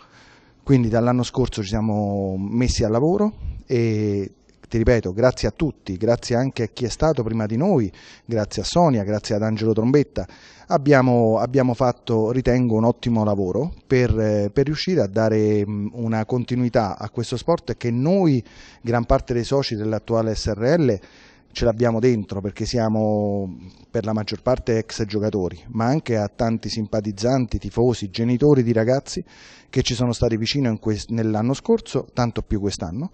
Quindi dall'anno scorso ci siamo messi al lavoro e ti ripeto, grazie a tutti, grazie anche a chi è stato prima di noi, grazie a Sonia, grazie ad Angelo Trombetta, abbiamo, abbiamo fatto, ritengo, un ottimo lavoro per, eh, per riuscire a dare mm, una continuità a questo sport che noi, gran parte dei soci dell'attuale SRL, ce l'abbiamo dentro perché siamo mm, per la maggior parte ex giocatori, ma anche a tanti simpatizzanti, tifosi, genitori di ragazzi che ci sono stati vicino nell'anno scorso, tanto più quest'anno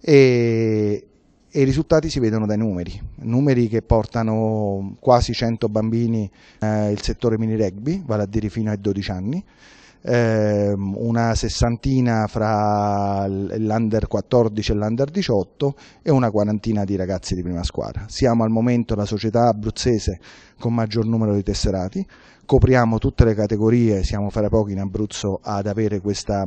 e, e i risultati si vedono dai numeri, numeri che portano quasi 100 bambini eh, il settore mini rugby, vale a dire fino ai 12 anni, eh, una sessantina fra l'under 14 e l'under 18 e una quarantina di ragazzi di prima squadra. Siamo al momento la società abruzzese con maggior numero di tesserati, copriamo tutte le categorie, siamo fra pochi in Abruzzo ad avere questa,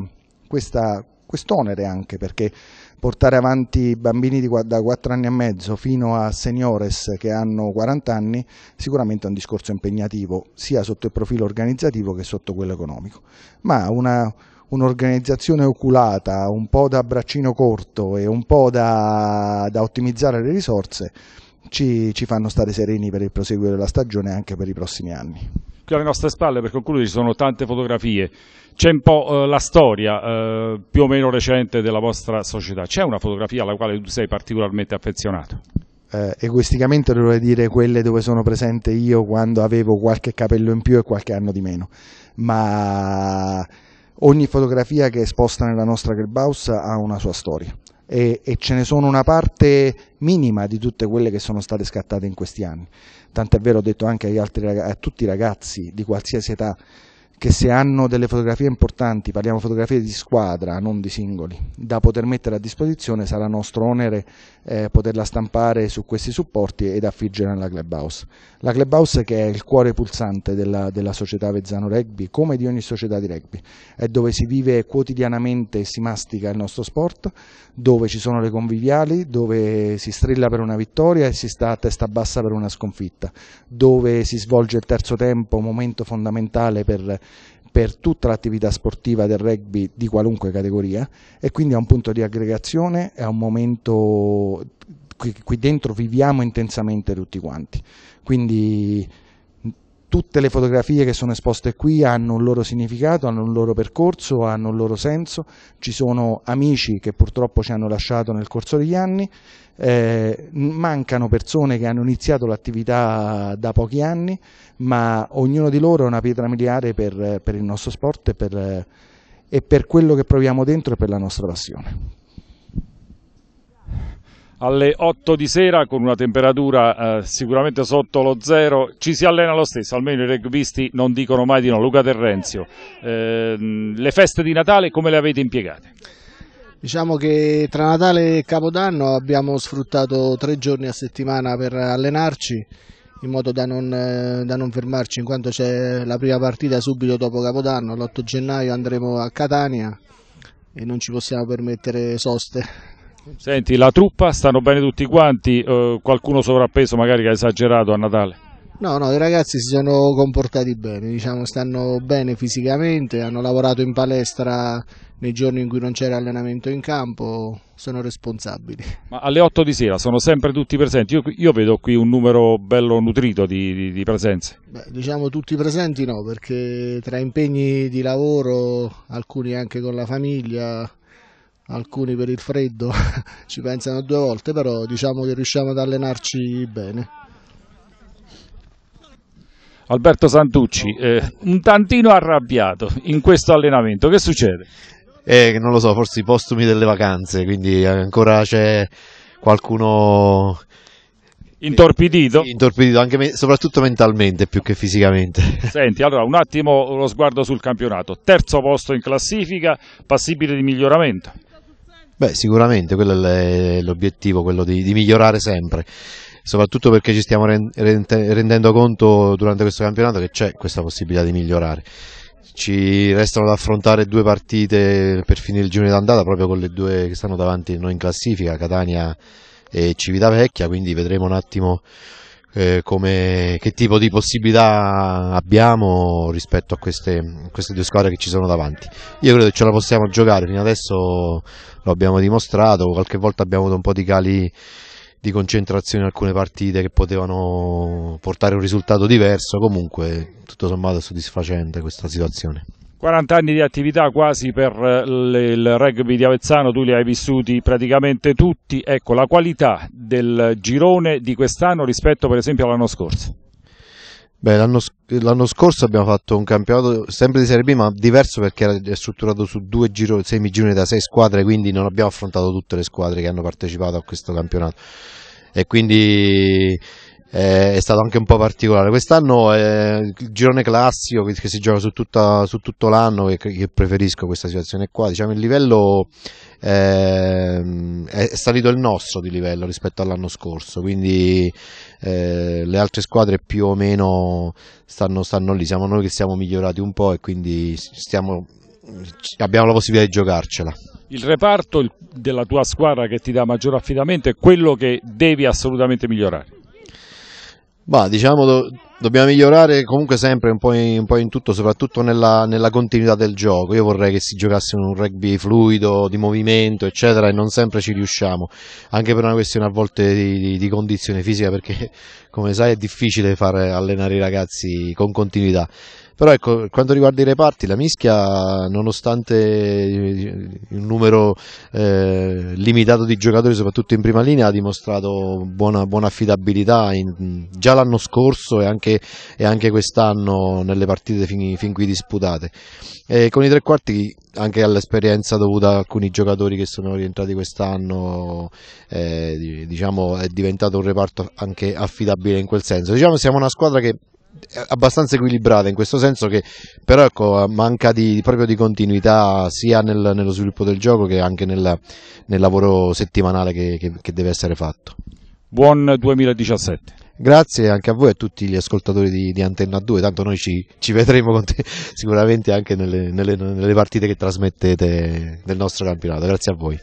questa quest'onere anche perché portare avanti bambini di, da 4 anni e mezzo fino a seniores che hanno 40 anni sicuramente è un discorso impegnativo sia sotto il profilo organizzativo che sotto quello economico, ma un'organizzazione oculata, un po' da braccino corto e un po' da, da ottimizzare le risorse ci, ci fanno stare sereni per il proseguo della stagione e anche per i prossimi anni qui alle nostre spalle per concludere ci sono tante fotografie c'è un po' eh, la storia eh, più o meno recente della vostra società c'è una fotografia alla quale tu sei particolarmente affezionato? Eh, egoisticamente dovrei dire quelle dove sono presente io quando avevo qualche capello in più e qualche anno di meno ma ogni fotografia che è esposta nella nostra clubhouse ha una sua storia e, e, ce ne sono una parte minima di tutte quelle che sono state scattate in questi anni. Tant'è vero, ho detto anche altri, a tutti i ragazzi di qualsiasi età, che se hanno delle fotografie importanti, parliamo fotografie di squadra, non di singoli, da poter mettere a disposizione sarà nostro onere eh, poterla stampare su questi supporti ed affiggere alla clubhouse. La clubhouse che è il cuore pulsante della, della società Vezzano Rugby, come di ogni società di rugby, è dove si vive quotidianamente e si mastica il nostro sport, dove ci sono le conviviali, dove si strilla per una vittoria e si sta a testa bassa per una sconfitta, dove si svolge il terzo tempo, momento fondamentale per per tutta l'attività sportiva del rugby di qualunque categoria e quindi è un punto di aggregazione, è un momento qui, qui dentro viviamo intensamente tutti quanti. Quindi tutte le fotografie che sono esposte qui hanno un loro significato, hanno un loro percorso, hanno un loro senso, ci sono amici che purtroppo ci hanno lasciato nel corso degli anni, eh, mancano persone che hanno iniziato l'attività da pochi anni, ma ognuno di loro è una pietra miliare per, per il nostro sport e per, e per quello che proviamo dentro e per la nostra passione alle 8 di sera con una temperatura eh, sicuramente sotto lo zero, ci si allena lo stesso, almeno i rugbyisti non dicono mai di no. Luca Terrenzio, eh, le feste di Natale come le avete impiegate? Diciamo che tra Natale e Capodanno abbiamo sfruttato tre giorni a settimana per allenarci in modo da non, eh, da non fermarci in quanto c'è la prima partita subito dopo Capodanno, l'8 gennaio andremo a Catania e non ci possiamo permettere soste. Senti, la truppa, stanno bene tutti quanti, eh, qualcuno sovrappeso magari che ha esagerato a Natale? No, no, i ragazzi si sono comportati bene, diciamo, stanno bene fisicamente, hanno lavorato in palestra nei giorni in cui non c'era allenamento in campo, sono responsabili. Ma alle 8 di sera sono sempre tutti presenti? Io, io vedo qui un numero bello nutrito di, di, di presenze. Beh, diciamo tutti presenti no, perché tra impegni di lavoro, alcuni anche con la famiglia, alcuni per il freddo <laughs> ci pensano due volte, però diciamo che riusciamo ad allenarci bene. Alberto Santucci, eh, un tantino arrabbiato in questo allenamento, che succede? Eh, non lo so, forse i postumi delle vacanze, quindi ancora c'è qualcuno Intorpidito. Intorpidito, me, soprattutto mentalmente più che fisicamente. <laughs> Senti, allora un attimo lo sguardo sul campionato. Terzo posto in classifica, passibile di miglioramento. Beh, sicuramente quello è l'obiettivo, quello di, di migliorare sempre soprattutto perché ci stiamo rendendo conto durante questo campionato che c'è questa possibilità di migliorare. Ci restano da affrontare due partite per finire il girone d'andata proprio con le due che stanno davanti a noi in classifica, Catania e Civitavecchia, quindi vedremo un attimo eh, come, che tipo di possibilità abbiamo rispetto a queste, queste, due squadre che ci sono davanti. Io credo che ce la possiamo giocare, fino adesso lo abbiamo dimostrato, qualche volta abbiamo avuto un po' di cali di concentrazione in alcune partite che potevano portare un risultato diverso, comunque tutto sommato è soddisfacente questa situazione. 40 anni di attività quasi per eh, il rugby di Avezzano, tu li hai vissuti praticamente tutti, ecco la qualità del girone di quest'anno rispetto per esempio all'anno scorso? Beh, l'anno, scorso abbiamo fatto un campionato sempre di Serie B ma diverso perché era strutturato su due giro, semigironi da sei squadre quindi non abbiamo affrontato tutte le squadre che hanno partecipato a questo campionato e quindi eh, è stato anche un po' particolare. Quest'anno è eh, il girone classico che, che si gioca su, tutta, su tutto l'anno e che preferisco questa situazione qua. Diciamo il livello eh, è salito il nostro di livello rispetto all'anno scorso, quindi eh, le altre squadre più o meno stanno, stanno lì. Siamo noi che siamo migliorati un po' e quindi stiamo, abbiamo la possibilità di giocarcela il reparto della tua squadra che ti dà maggior affidamento è quello che devi assolutamente migliorare. Bah, diciamo do, dobbiamo migliorare comunque sempre un po' in, un po in tutto, soprattutto nella, nella, continuità del gioco. Io vorrei che si giocasse un rugby fluido, di movimento, eccetera, e non sempre ci riusciamo, anche per una questione a volte di, di, di condizione fisica, perché <laughs> come sai è difficile fare allenare i ragazzi con continuità. Però ecco, per quanto riguarda i reparti, la mischia, nonostante il numero eh, limitato di giocatori soprattutto in prima linea ha dimostrato buona, buona affidabilità in, già l'anno scorso e anche, anche quest'anno nelle partite fin, fin qui disputate e con i tre quarti anche all'esperienza dovuta a alcuni giocatori che sono rientrati quest'anno eh, diciamo, è diventato un reparto anche affidabile in quel senso diciamo siamo una squadra che abbastanza equilibrata in questo senso che però ecco, manca di, proprio di continuità sia nel, nello sviluppo del gioco che anche nel, nel lavoro settimanale che, che, che deve essere fatto. Buon 2017. Grazie anche a voi e a tutti gli ascoltatori di, di Antenna 2, tanto noi ci, ci vedremo con te sicuramente anche nelle, nelle, nelle partite che trasmettete del nostro campionato. Grazie a voi.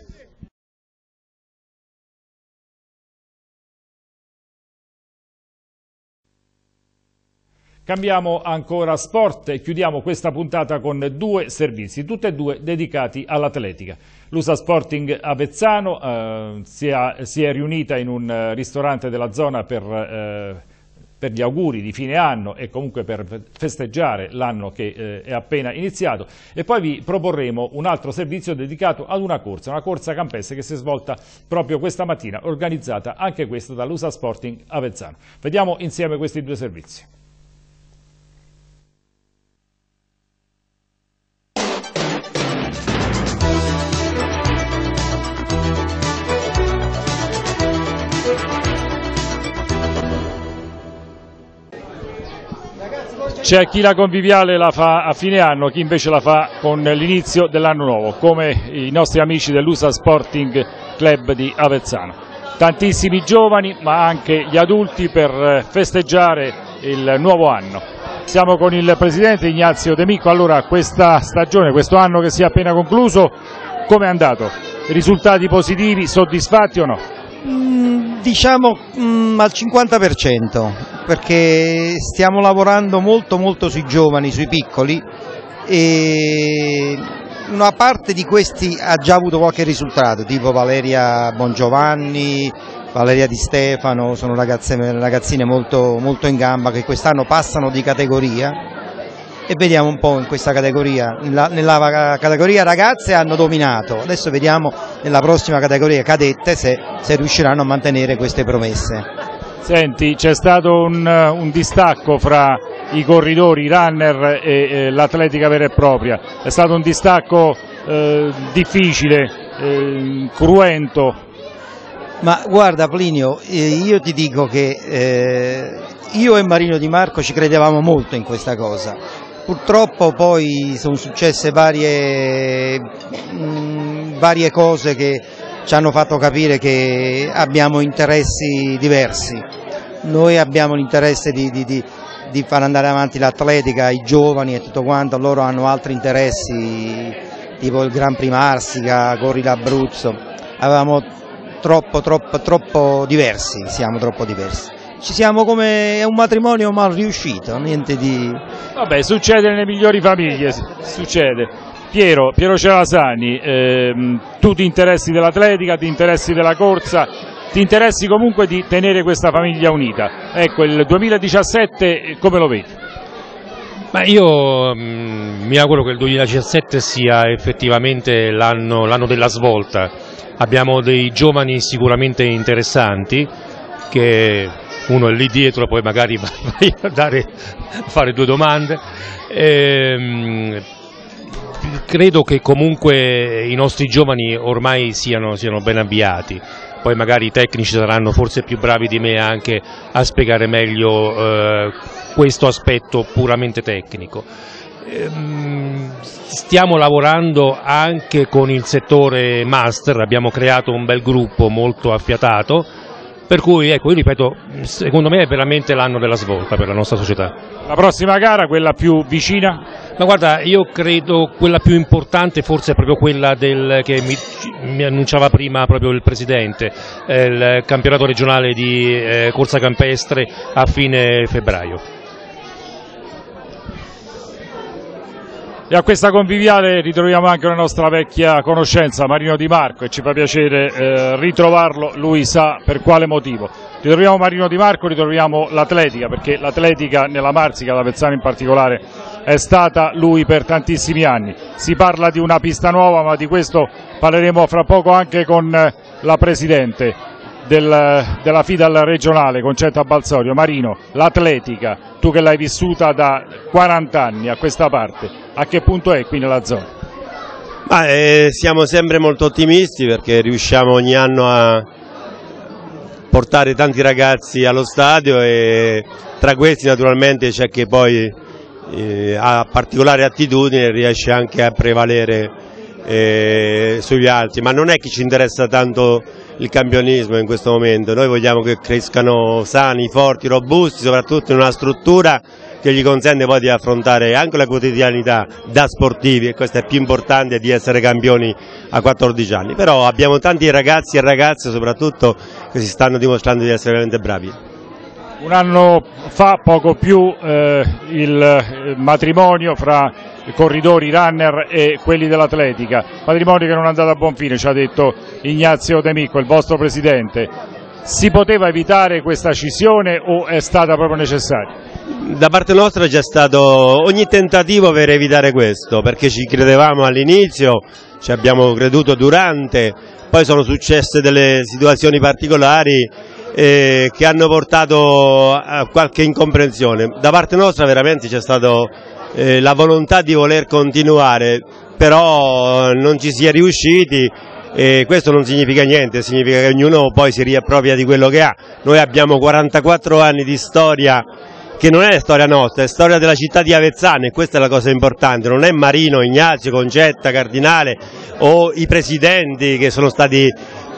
Cambiamo ancora sport e chiudiamo questa puntata con due servizi, tutti e due dedicati all'atletica. L'USA Sporting Avezzano eh, si, è, si, è, riunita in un eh, ristorante della zona per... Eh, per gli auguri di fine anno e comunque per festeggiare l'anno che eh, è appena iniziato e poi vi proporremo un altro servizio dedicato ad una corsa, una corsa campestre che si è svolta proprio questa mattina, organizzata anche questa dall'USA Sporting Avezzano. Vediamo insieme questi due servizi. C'è chi la conviviale la fa a fine anno, chi invece la fa con l'inizio dell'anno nuovo, come i nostri amici dell'USA Sporting Club di Avezzano. Tantissimi giovani ma anche gli adulti per festeggiare il nuovo anno. Siamo con il presidente Ignazio De Micco, allora questa stagione, questo anno che si è appena concluso, come è andato? Risultati positivi, soddisfatti o no? Mm, diciamo mh, mm, al 50% perché stiamo lavorando molto molto sui giovani, sui piccoli e una parte di questi ha già avuto qualche risultato tipo Valeria Bongiovanni, Valeria Di Stefano, sono ragazze, ragazzine molto, molto in gamba che quest'anno passano di categoria e vediamo un po' in questa categoria, nella, nella categoria ragazze hanno dominato, adesso vediamo nella prossima categoria cadette se, se riusciranno a mantenere queste promesse. Senti, c'è stato un, eh, un, distacco fra i corridori, i runner e, e l'atletica vera e propria, è stato un distacco eh, difficile, eh, cruento. Ma guarda Plinio, eh, io ti dico che eh, io e Marino Di Marco ci credevamo molto in questa cosa, Purtroppo poi sono successe varie, mh, mm, varie cose che ci hanno fatto capire che abbiamo interessi diversi. Noi abbiamo l'interesse di, di, di, di far andare avanti l'atletica, i giovani e tutto quanto, loro hanno altri interessi tipo il Gran Prix Marsica, Corri l'Abruzzo, avevamo troppo, troppo, troppo diversi, siamo troppo diversi ci siamo come un matrimonio mal riuscito, niente di... Vabbè, succede nelle migliori famiglie, eh. succede. Piero, Piero Celasani, ehm, tu ti interessi dell'atletica, ti interessi della corsa, ti interessi comunque di tenere questa famiglia unita. Ecco, il 2017 eh, come lo vedi? Ma io mh, mm, mi auguro che il 2017 sia effettivamente l'anno della svolta. Abbiamo dei giovani sicuramente interessanti che uno è lì dietro, poi magari <laughs> vai, a dare, fare due domande. Ehm, credo che comunque i nostri giovani ormai siano, siano ben avviati, poi magari i tecnici saranno forse più bravi di me anche a spiegare meglio eh, questo aspetto puramente tecnico. Ehm, stiamo lavorando anche con il settore master, abbiamo creato un bel gruppo molto affiatato per cui ecco, io ripeto, secondo me è veramente l'anno della svolta per la nostra società. La prossima gara, quella più vicina? Ma guarda, io credo quella più importante forse è proprio quella del, che mi, mi, annunciava prima proprio il Presidente, eh, il campionato regionale di eh, corsa campestre a fine febbraio. E a questa conviviale ritroviamo anche una nostra vecchia conoscenza, Marino Di Marco, e ci fa piacere eh, ritrovarlo, lui sa per quale motivo. Ritroviamo Marino Di Marco, ritroviamo l'atletica, perché l'atletica nella Marsica, la Vezzana in particolare, è stata lui per tantissimi anni. Si parla di una pista nuova, ma di questo parleremo fra poco anche con eh, la Presidente del, della FIDAL regionale concetto a Balsorio, Marino, l'atletica, tu che l'hai vissuta da 40 anni a questa parte, a che punto è qui nella zona? Ah, eh, siamo sempre molto ottimisti perché riusciamo ogni anno a portare tanti ragazzi allo stadio e tra questi naturalmente c'è chi poi eh, ha particolare attitudine e riesce anche a prevalere eh, sugli altri, ma non è che ci interessa tanto il campionismo in questo momento, noi vogliamo che crescano sani, forti, robusti, soprattutto in una struttura che gli consente poi di affrontare anche la quotidianità da sportivi e questo è più importante di essere campioni a 14 anni, però abbiamo tanti ragazzi e ragazze soprattutto che si stanno dimostrando di essere veramente bravi. Un anno fa, poco più, eh, il eh, matrimonio fra corridori, runner e quelli dell'atletica, matrimonio che non è andato a buon fine, ci ha detto Ignazio De Micco, il vostro presidente. Si poteva evitare questa scissione o è stata proprio necessaria? Da parte nostra c'è stato ogni tentativo per evitare questo, perché ci credevamo all'inizio, ci abbiamo creduto durante, poi sono successe delle situazioni particolari eh, che hanno portato a eh, qualche incomprensione. Da parte nostra veramente c'è stata eh, la volontà di voler continuare, però non ci si è riusciti e questo non significa niente, significa che ognuno poi si riappropria di quello che ha. Noi abbiamo 44 anni di storia che non è storia nostra, è storia della città di Avezzano e questa è la cosa importante, non è Marino, Ignazio, Concetta, Cardinale o i presidenti che sono stati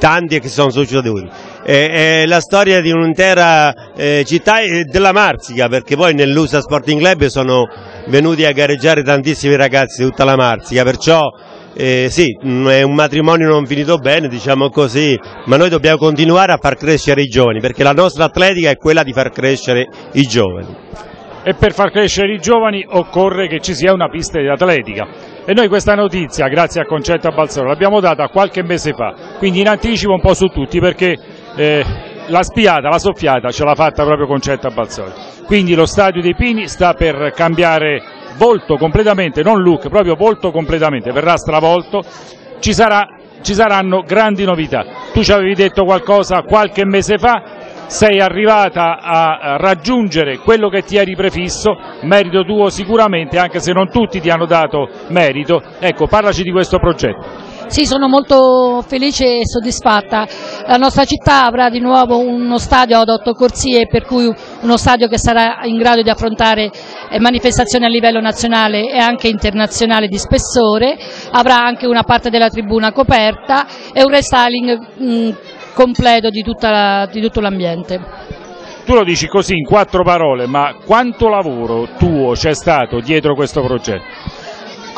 tanti e che sono succeduti è, è la storia di un'intera eh, città e eh, della Marsica, perché poi nell'USA Sporting Club sono venuti a gareggiare tantissimi ragazzi di tutta la Marsica, perciò eh, sì, mm, è un matrimonio non finito bene, diciamo così, ma noi dobbiamo continuare a far crescere i giovani, perché la nostra atletica è quella di far crescere i giovani. E per far crescere i giovani occorre che ci sia una pista di atletica. E noi questa notizia, grazie a Concetta Balzaro, l'abbiamo data qualche mese fa, quindi in anticipo un po' su tutti perché eh, la spiata, la soffiata ce l'ha fatta proprio Concetta Balzoli. Quindi lo stadio dei Pini sta per cambiare volto completamente, non look, proprio volto completamente, verrà stravolto, ci, sarà, ci saranno grandi novità. Tu ci avevi detto qualcosa qualche mese fa, sei arrivata a raggiungere quello che ti eri prefisso, merito tuo sicuramente, anche se non tutti ti hanno dato merito. Ecco, parlaci di questo progetto. Sì, sono molto felice e soddisfatta. La nostra città avrà di nuovo uno stadio ad otto corsie, per cui uno stadio che sarà in grado di affrontare eh, manifestazioni a livello nazionale e anche internazionale di spessore, avrà anche una parte della tribuna coperta e un restyling mm, completo di, tutto l'ambiente tu lo dici così in quattro parole, ma quanto lavoro tuo c'è stato dietro questo progetto?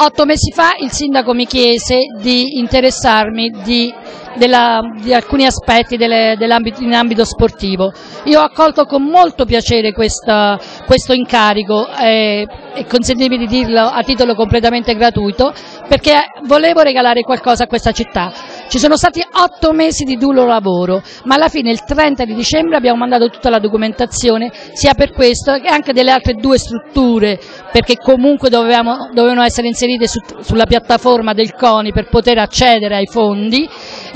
Otto mesi fa il sindaco mi chiese di interessarmi di della, di alcuni aspetti delle, in ambito sportivo. Io ho accolto con molto piacere questa, questo incarico e, eh, e consentitemi di dirlo a titolo completamente gratuito perché volevo regalare qualcosa a questa città. Ci sono stati otto mesi di duro lavoro, ma alla fine il 30 di dicembre abbiamo mandato tutta la documentazione sia per questo che anche delle altre due strutture, perché comunque dovevamo, dovevano essere inserite su, sulla piattaforma del CONI per poter accedere ai fondi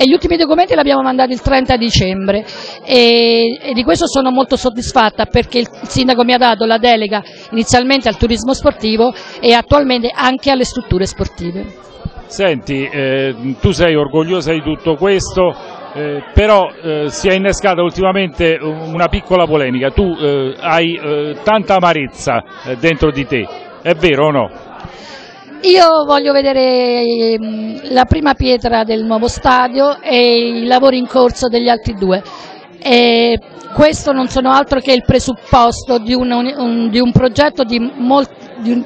e gli ultimi documenti li abbiamo mandati il 30 dicembre e, e, di questo sono molto soddisfatta perché il sindaco mi ha dato la delega inizialmente al turismo sportivo e attualmente anche alle strutture sportive. Senti, eh, tu sei orgogliosa di tutto questo, eh, però eh, si è innescata ultimamente una piccola polemica, tu eh, hai eh, tanta amarezza eh, dentro di te, è vero o no? Io voglio vedere ehm, la prima pietra del nuovo stadio e i lavori in corso degli altri due. E questo non sono altro che il presupposto di un, un, di un progetto di, molt, di, un,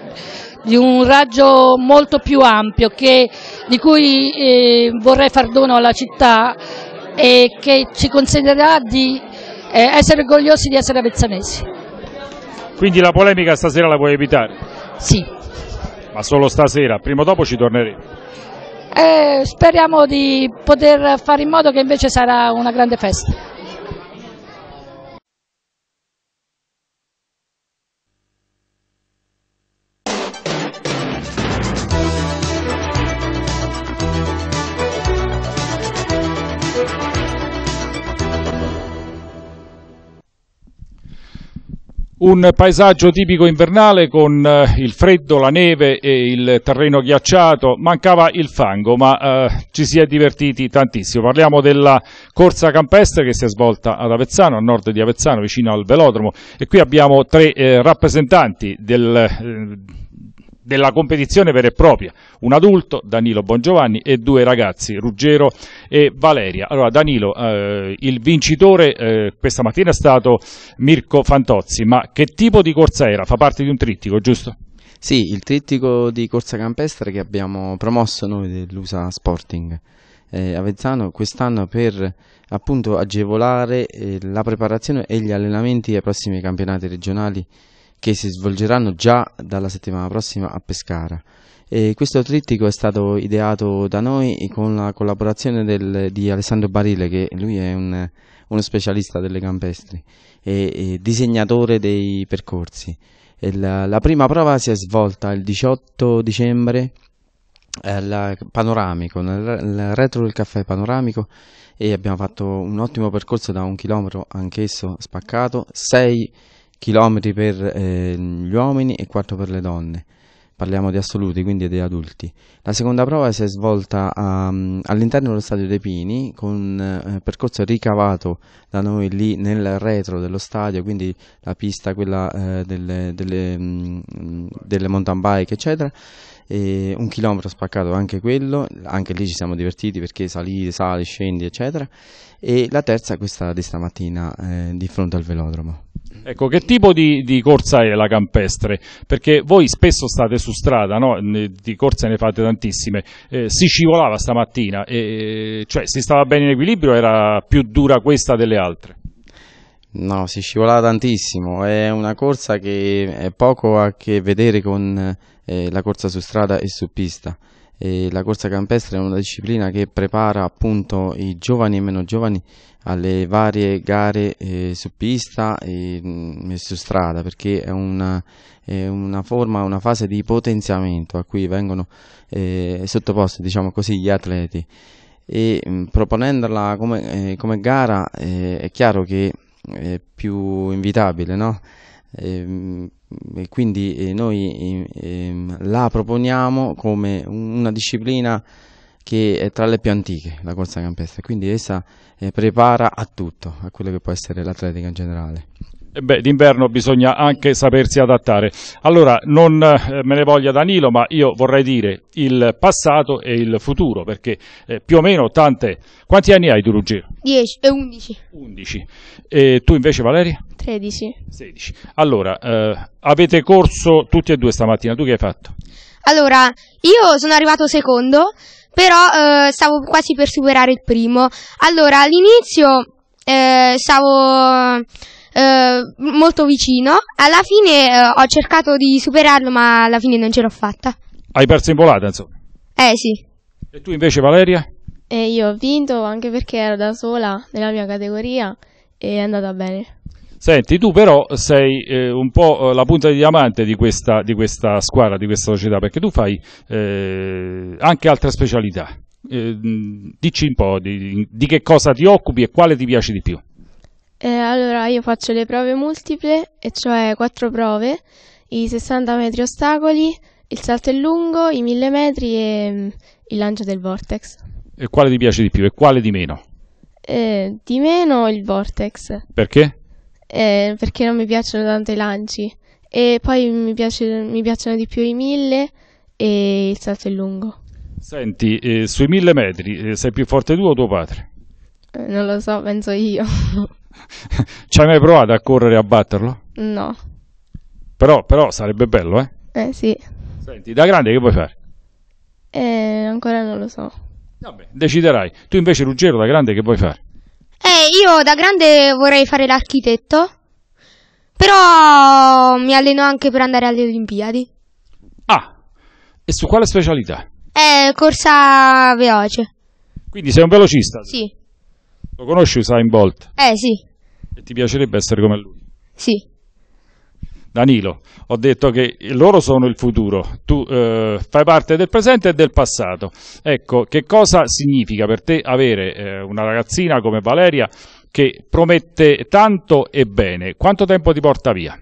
di, un, raggio molto più ampio che, di cui eh, vorrei far dono alla città e che ci consentirà di eh, essere orgogliosi di essere avezzanesi. Quindi la polemica stasera la vuoi evitare? Sì ma solo stasera, prima o dopo ci torneremo. Eh, speriamo di poter fare in modo che invece sarà una grande festa. Un paesaggio tipico invernale con eh, il freddo, la neve e il terreno ghiacciato, mancava il fango ma eh, ci si è divertiti tantissimo. Parliamo della corsa campestre che si è svolta ad Avezzano, a nord di Avezzano, vicino al velodromo e qui abbiamo tre eh, rappresentanti del... Eh, della competizione vera e propria, un adulto, Danilo Bongiovanni, e due ragazzi, Ruggero e Valeria. Allora Danilo, eh, il vincitore eh, questa mattina è stato Mirko Fantozzi, ma che tipo di corsa era? Fa parte di un trittico, giusto? Sì, il trittico di corsa campestre che abbiamo promosso noi dell'USA Sporting eh, Avezzano quest'anno per appunto agevolare eh, la preparazione e gli allenamenti ai prossimi campionati regionali che si svolgeranno già dalla settimana prossima a Pescara. E questo trittico è stato ideato da noi con la collaborazione del, di Alessandro Barile, che lui è un, uno specialista delle campestri e, e disegnatore dei percorsi. La, la, prima prova si è svolta il 18 dicembre eh, al Panoramico, nel, nel retro del caffè Panoramico e abbiamo fatto un ottimo percorso da un chilometro anch'esso spaccato, 6 chilometri per eh, gli uomini e 4 per le donne. Parliamo di assoluti, quindi di adulti. La seconda prova si è svolta um, all'interno dello stadio dei Pini, con eh, percorso ricavato da noi lì nel retro dello stadio, quindi la pista, quella eh, delle, delle, mh, mm, delle mountain bike, eccetera un chilometro spaccato anche quello, anche lì ci siamo divertiti perché salire, sali, scendi, eccetera. E la terza questa di stamattina eh, di fronte al velodromo. Ecco, che tipo di, di, corsa è la campestre? Perché voi spesso state su strada, no? di corse ne fate tantissime, eh, si scivolava stamattina, e, eh, cioè si stava bene in equilibrio era più dura questa delle altre? No, si scivolava tantissimo, è una corsa che è poco a che vedere con eh, la corsa su strada e su pista. E la corsa campestre è una disciplina che prepara appunto i giovani e meno giovani alle varie gare eh, su pista e, mh, mm, su strada perché è una, è una, forma, una fase di potenziamento a cui vengono eh, sottoposti diciamo così, gli atleti e mh, mm, proponendola come, eh, come gara eh, è chiaro che è più invitabile no? Ehm, e, quindi eh, noi ehm, ehm, la proponiamo come una disciplina che è tra le più antiche, la corsa campestre, quindi essa eh, prepara a tutto, a quello che può essere l'atletica in generale. Eh beh, d'inverno bisogna anche sapersi adattare. Allora, non me ne voglia Danilo, ma io vorrei dire il passato e il futuro, perché eh, più o meno tante... Quanti anni hai di Ruggero? 10 e undici. Undici. E tu invece Valeria? 16. 16. Allora, eh, avete corso tutti e due stamattina, tu che hai fatto? Allora, io sono arrivato secondo, però eh, stavo quasi per superare il primo. Allora, all'inizio eh, stavo eh, molto vicino, alla fine eh, ho cercato di superarlo, ma alla fine non ce l'ho fatta. Hai perso in volata, insomma? Eh sì. E tu invece, Valeria? E io ho vinto anche perché ero da sola nella mia categoria e è andata bene. Senti, tu però sei eh, un po' eh, la punta di diamante di questa, di questa squadra, di questa società, perché tu fai eh, anche altre specialità. Eh, dici un po' di, di, che cosa ti occupi e quale ti piace di più. Eh, allora, io faccio le prove multiple, e cioè quattro prove, i 60 metri ostacoli, il salto in lungo, i 1000 metri e mh, mm, il lancio del vortex. E quale ti piace di più e quale di meno? Eh, di meno il vortex. Perché? eh, perché non mi piacciono tanto i lanci. E poi mi, piace, mi piacciono di più i mille e il salto in lungo. Senti, eh, sui mille metri eh, sei più forte tu o tuo padre? Eh, non lo so, penso io. <laughs> Ci hai mai provato a correre a batterlo? No. Però, però sarebbe bello, eh? Eh sì. Senti, da grande che vuoi fare? Eh, ancora non lo so. Vabbè, deciderai. Tu invece, Ruggero, da grande che vuoi fare? Eh, io da grande vorrei fare l'architetto. Però mi alleno anche per andare alle Olimpiadi. Ah, e su quale specialità? Eh, corsa veloce. Quindi sei un velocista? Sì. Lo conosci Usain Bolt? Eh, sì. E ti piacerebbe essere come lui? Sì. Danilo, ho detto che loro sono il futuro, tu eh, fai parte del presente e del passato. Ecco, che cosa significa per te avere eh, una ragazzina come Valeria che promette tanto e bene? Quanto tempo ti porta via?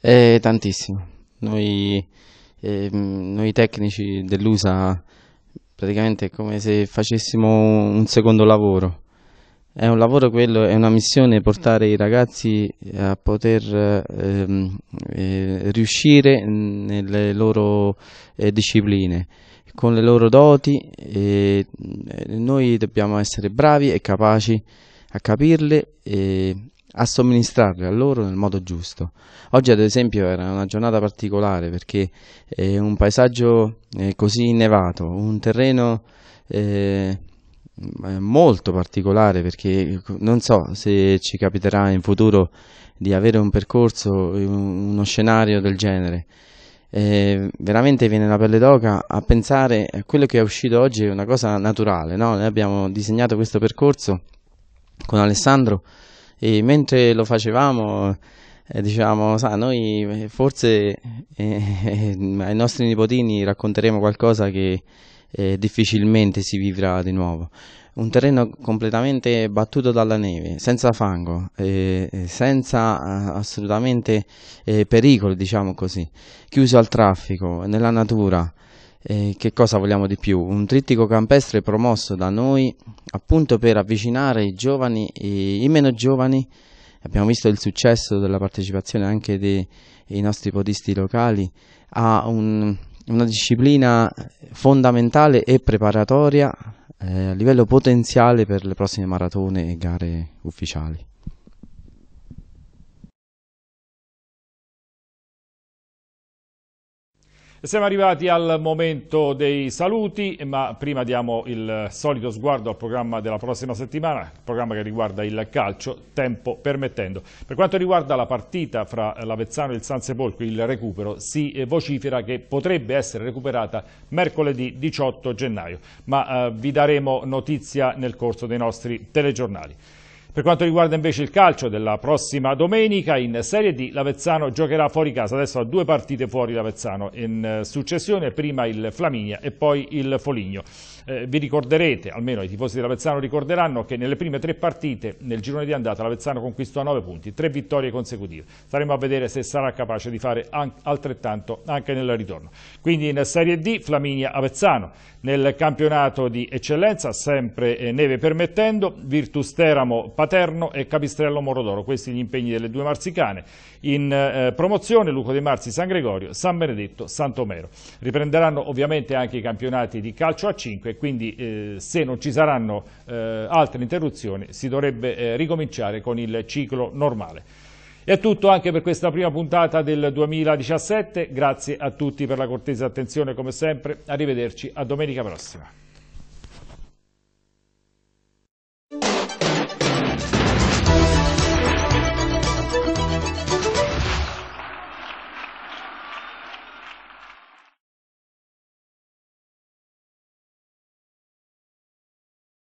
Eh, tantissimo. Noi, ehm, noi tecnici dell'USA praticamente è come se facessimo un secondo lavoro è un lavoro quello, è una missione portare i ragazzi eh, a poter ehm, eh, riuscire nelle loro eh, discipline, con le loro doti. Eh, noi dobbiamo essere bravi e capaci a capirle e a somministrarle a loro nel modo giusto. Oggi ad esempio era una giornata particolare perché eh, un paesaggio eh, così innevato, un terreno molto particolare perché non so se ci capiterà in futuro di avere un percorso, uno scenario del genere. Eh, veramente viene la pelle d'oca a pensare a quello che è uscito oggi è una cosa naturale, no? Noi abbiamo disegnato questo percorso con Alessandro e mentre lo facevamo eh, diciamo, sa, noi eh, forse eh, eh, eh, ai nostri nipotini racconteremo qualcosa che eh, difficilmente si vivrà di nuovo. Un terreno completamente battuto dalla neve, senza fango, eh, senza assolutamente eh, pericoli, diciamo così, chiuso al traffico, nella natura. Eh, che cosa vogliamo di più? Un trittico campestre promosso da noi appunto per avvicinare i giovani e i meno giovani. Abbiamo visto il successo della partecipazione anche dei nostri podisti locali a un, una disciplina fondamentale e preparatoria eh, a livello potenziale per le prossime maratone e gare ufficiali. Siamo arrivati al momento dei saluti, ma prima diamo il solito sguardo al programma della prossima settimana, programma che riguarda il calcio, tempo permettendo. Per quanto riguarda la partita fra l'Avezzano e il San Sepolcro, il recupero, si vocifera che potrebbe essere recuperata mercoledì 18 gennaio, ma eh, vi daremo notizia nel corso dei nostri telegiornali. Per quanto riguarda invece il calcio della prossima domenica, in Serie D l'Avezzano giocherà fuori casa, adesso ha due partite fuori l'Avezzano in eh, successione, prima il Flaminia e poi il Foligno. Eh, vi ricorderete, almeno i tifosi dell'Avezzano ricorderanno, che nelle prime tre partite nel girone di andata l'Avezzano conquistò 9 punti, tre vittorie consecutive. Staremo a vedere se sarà capace di fare altrettanto anche nel ritorno. Quindi in Serie D Flaminia-Avezzano, nel campionato di eccellenza sempre eh, neve permettendo, Virtus Teramo Paterno e Capistrello Morodoro, questi gli impegni delle due marzicane. In eh, promozione Luco dei Marzi San Gregorio, San Benedetto, Sant'Omero. Riprenderanno ovviamente anche i campionati di calcio a 5 quindi eh, se non ci saranno eh, altre interruzioni si dovrebbe eh, ricominciare con il ciclo normale. È tutto anche per questa prima puntata del 2017, grazie a tutti per la cortese attenzione come sempre, arrivederci a domenica prossima.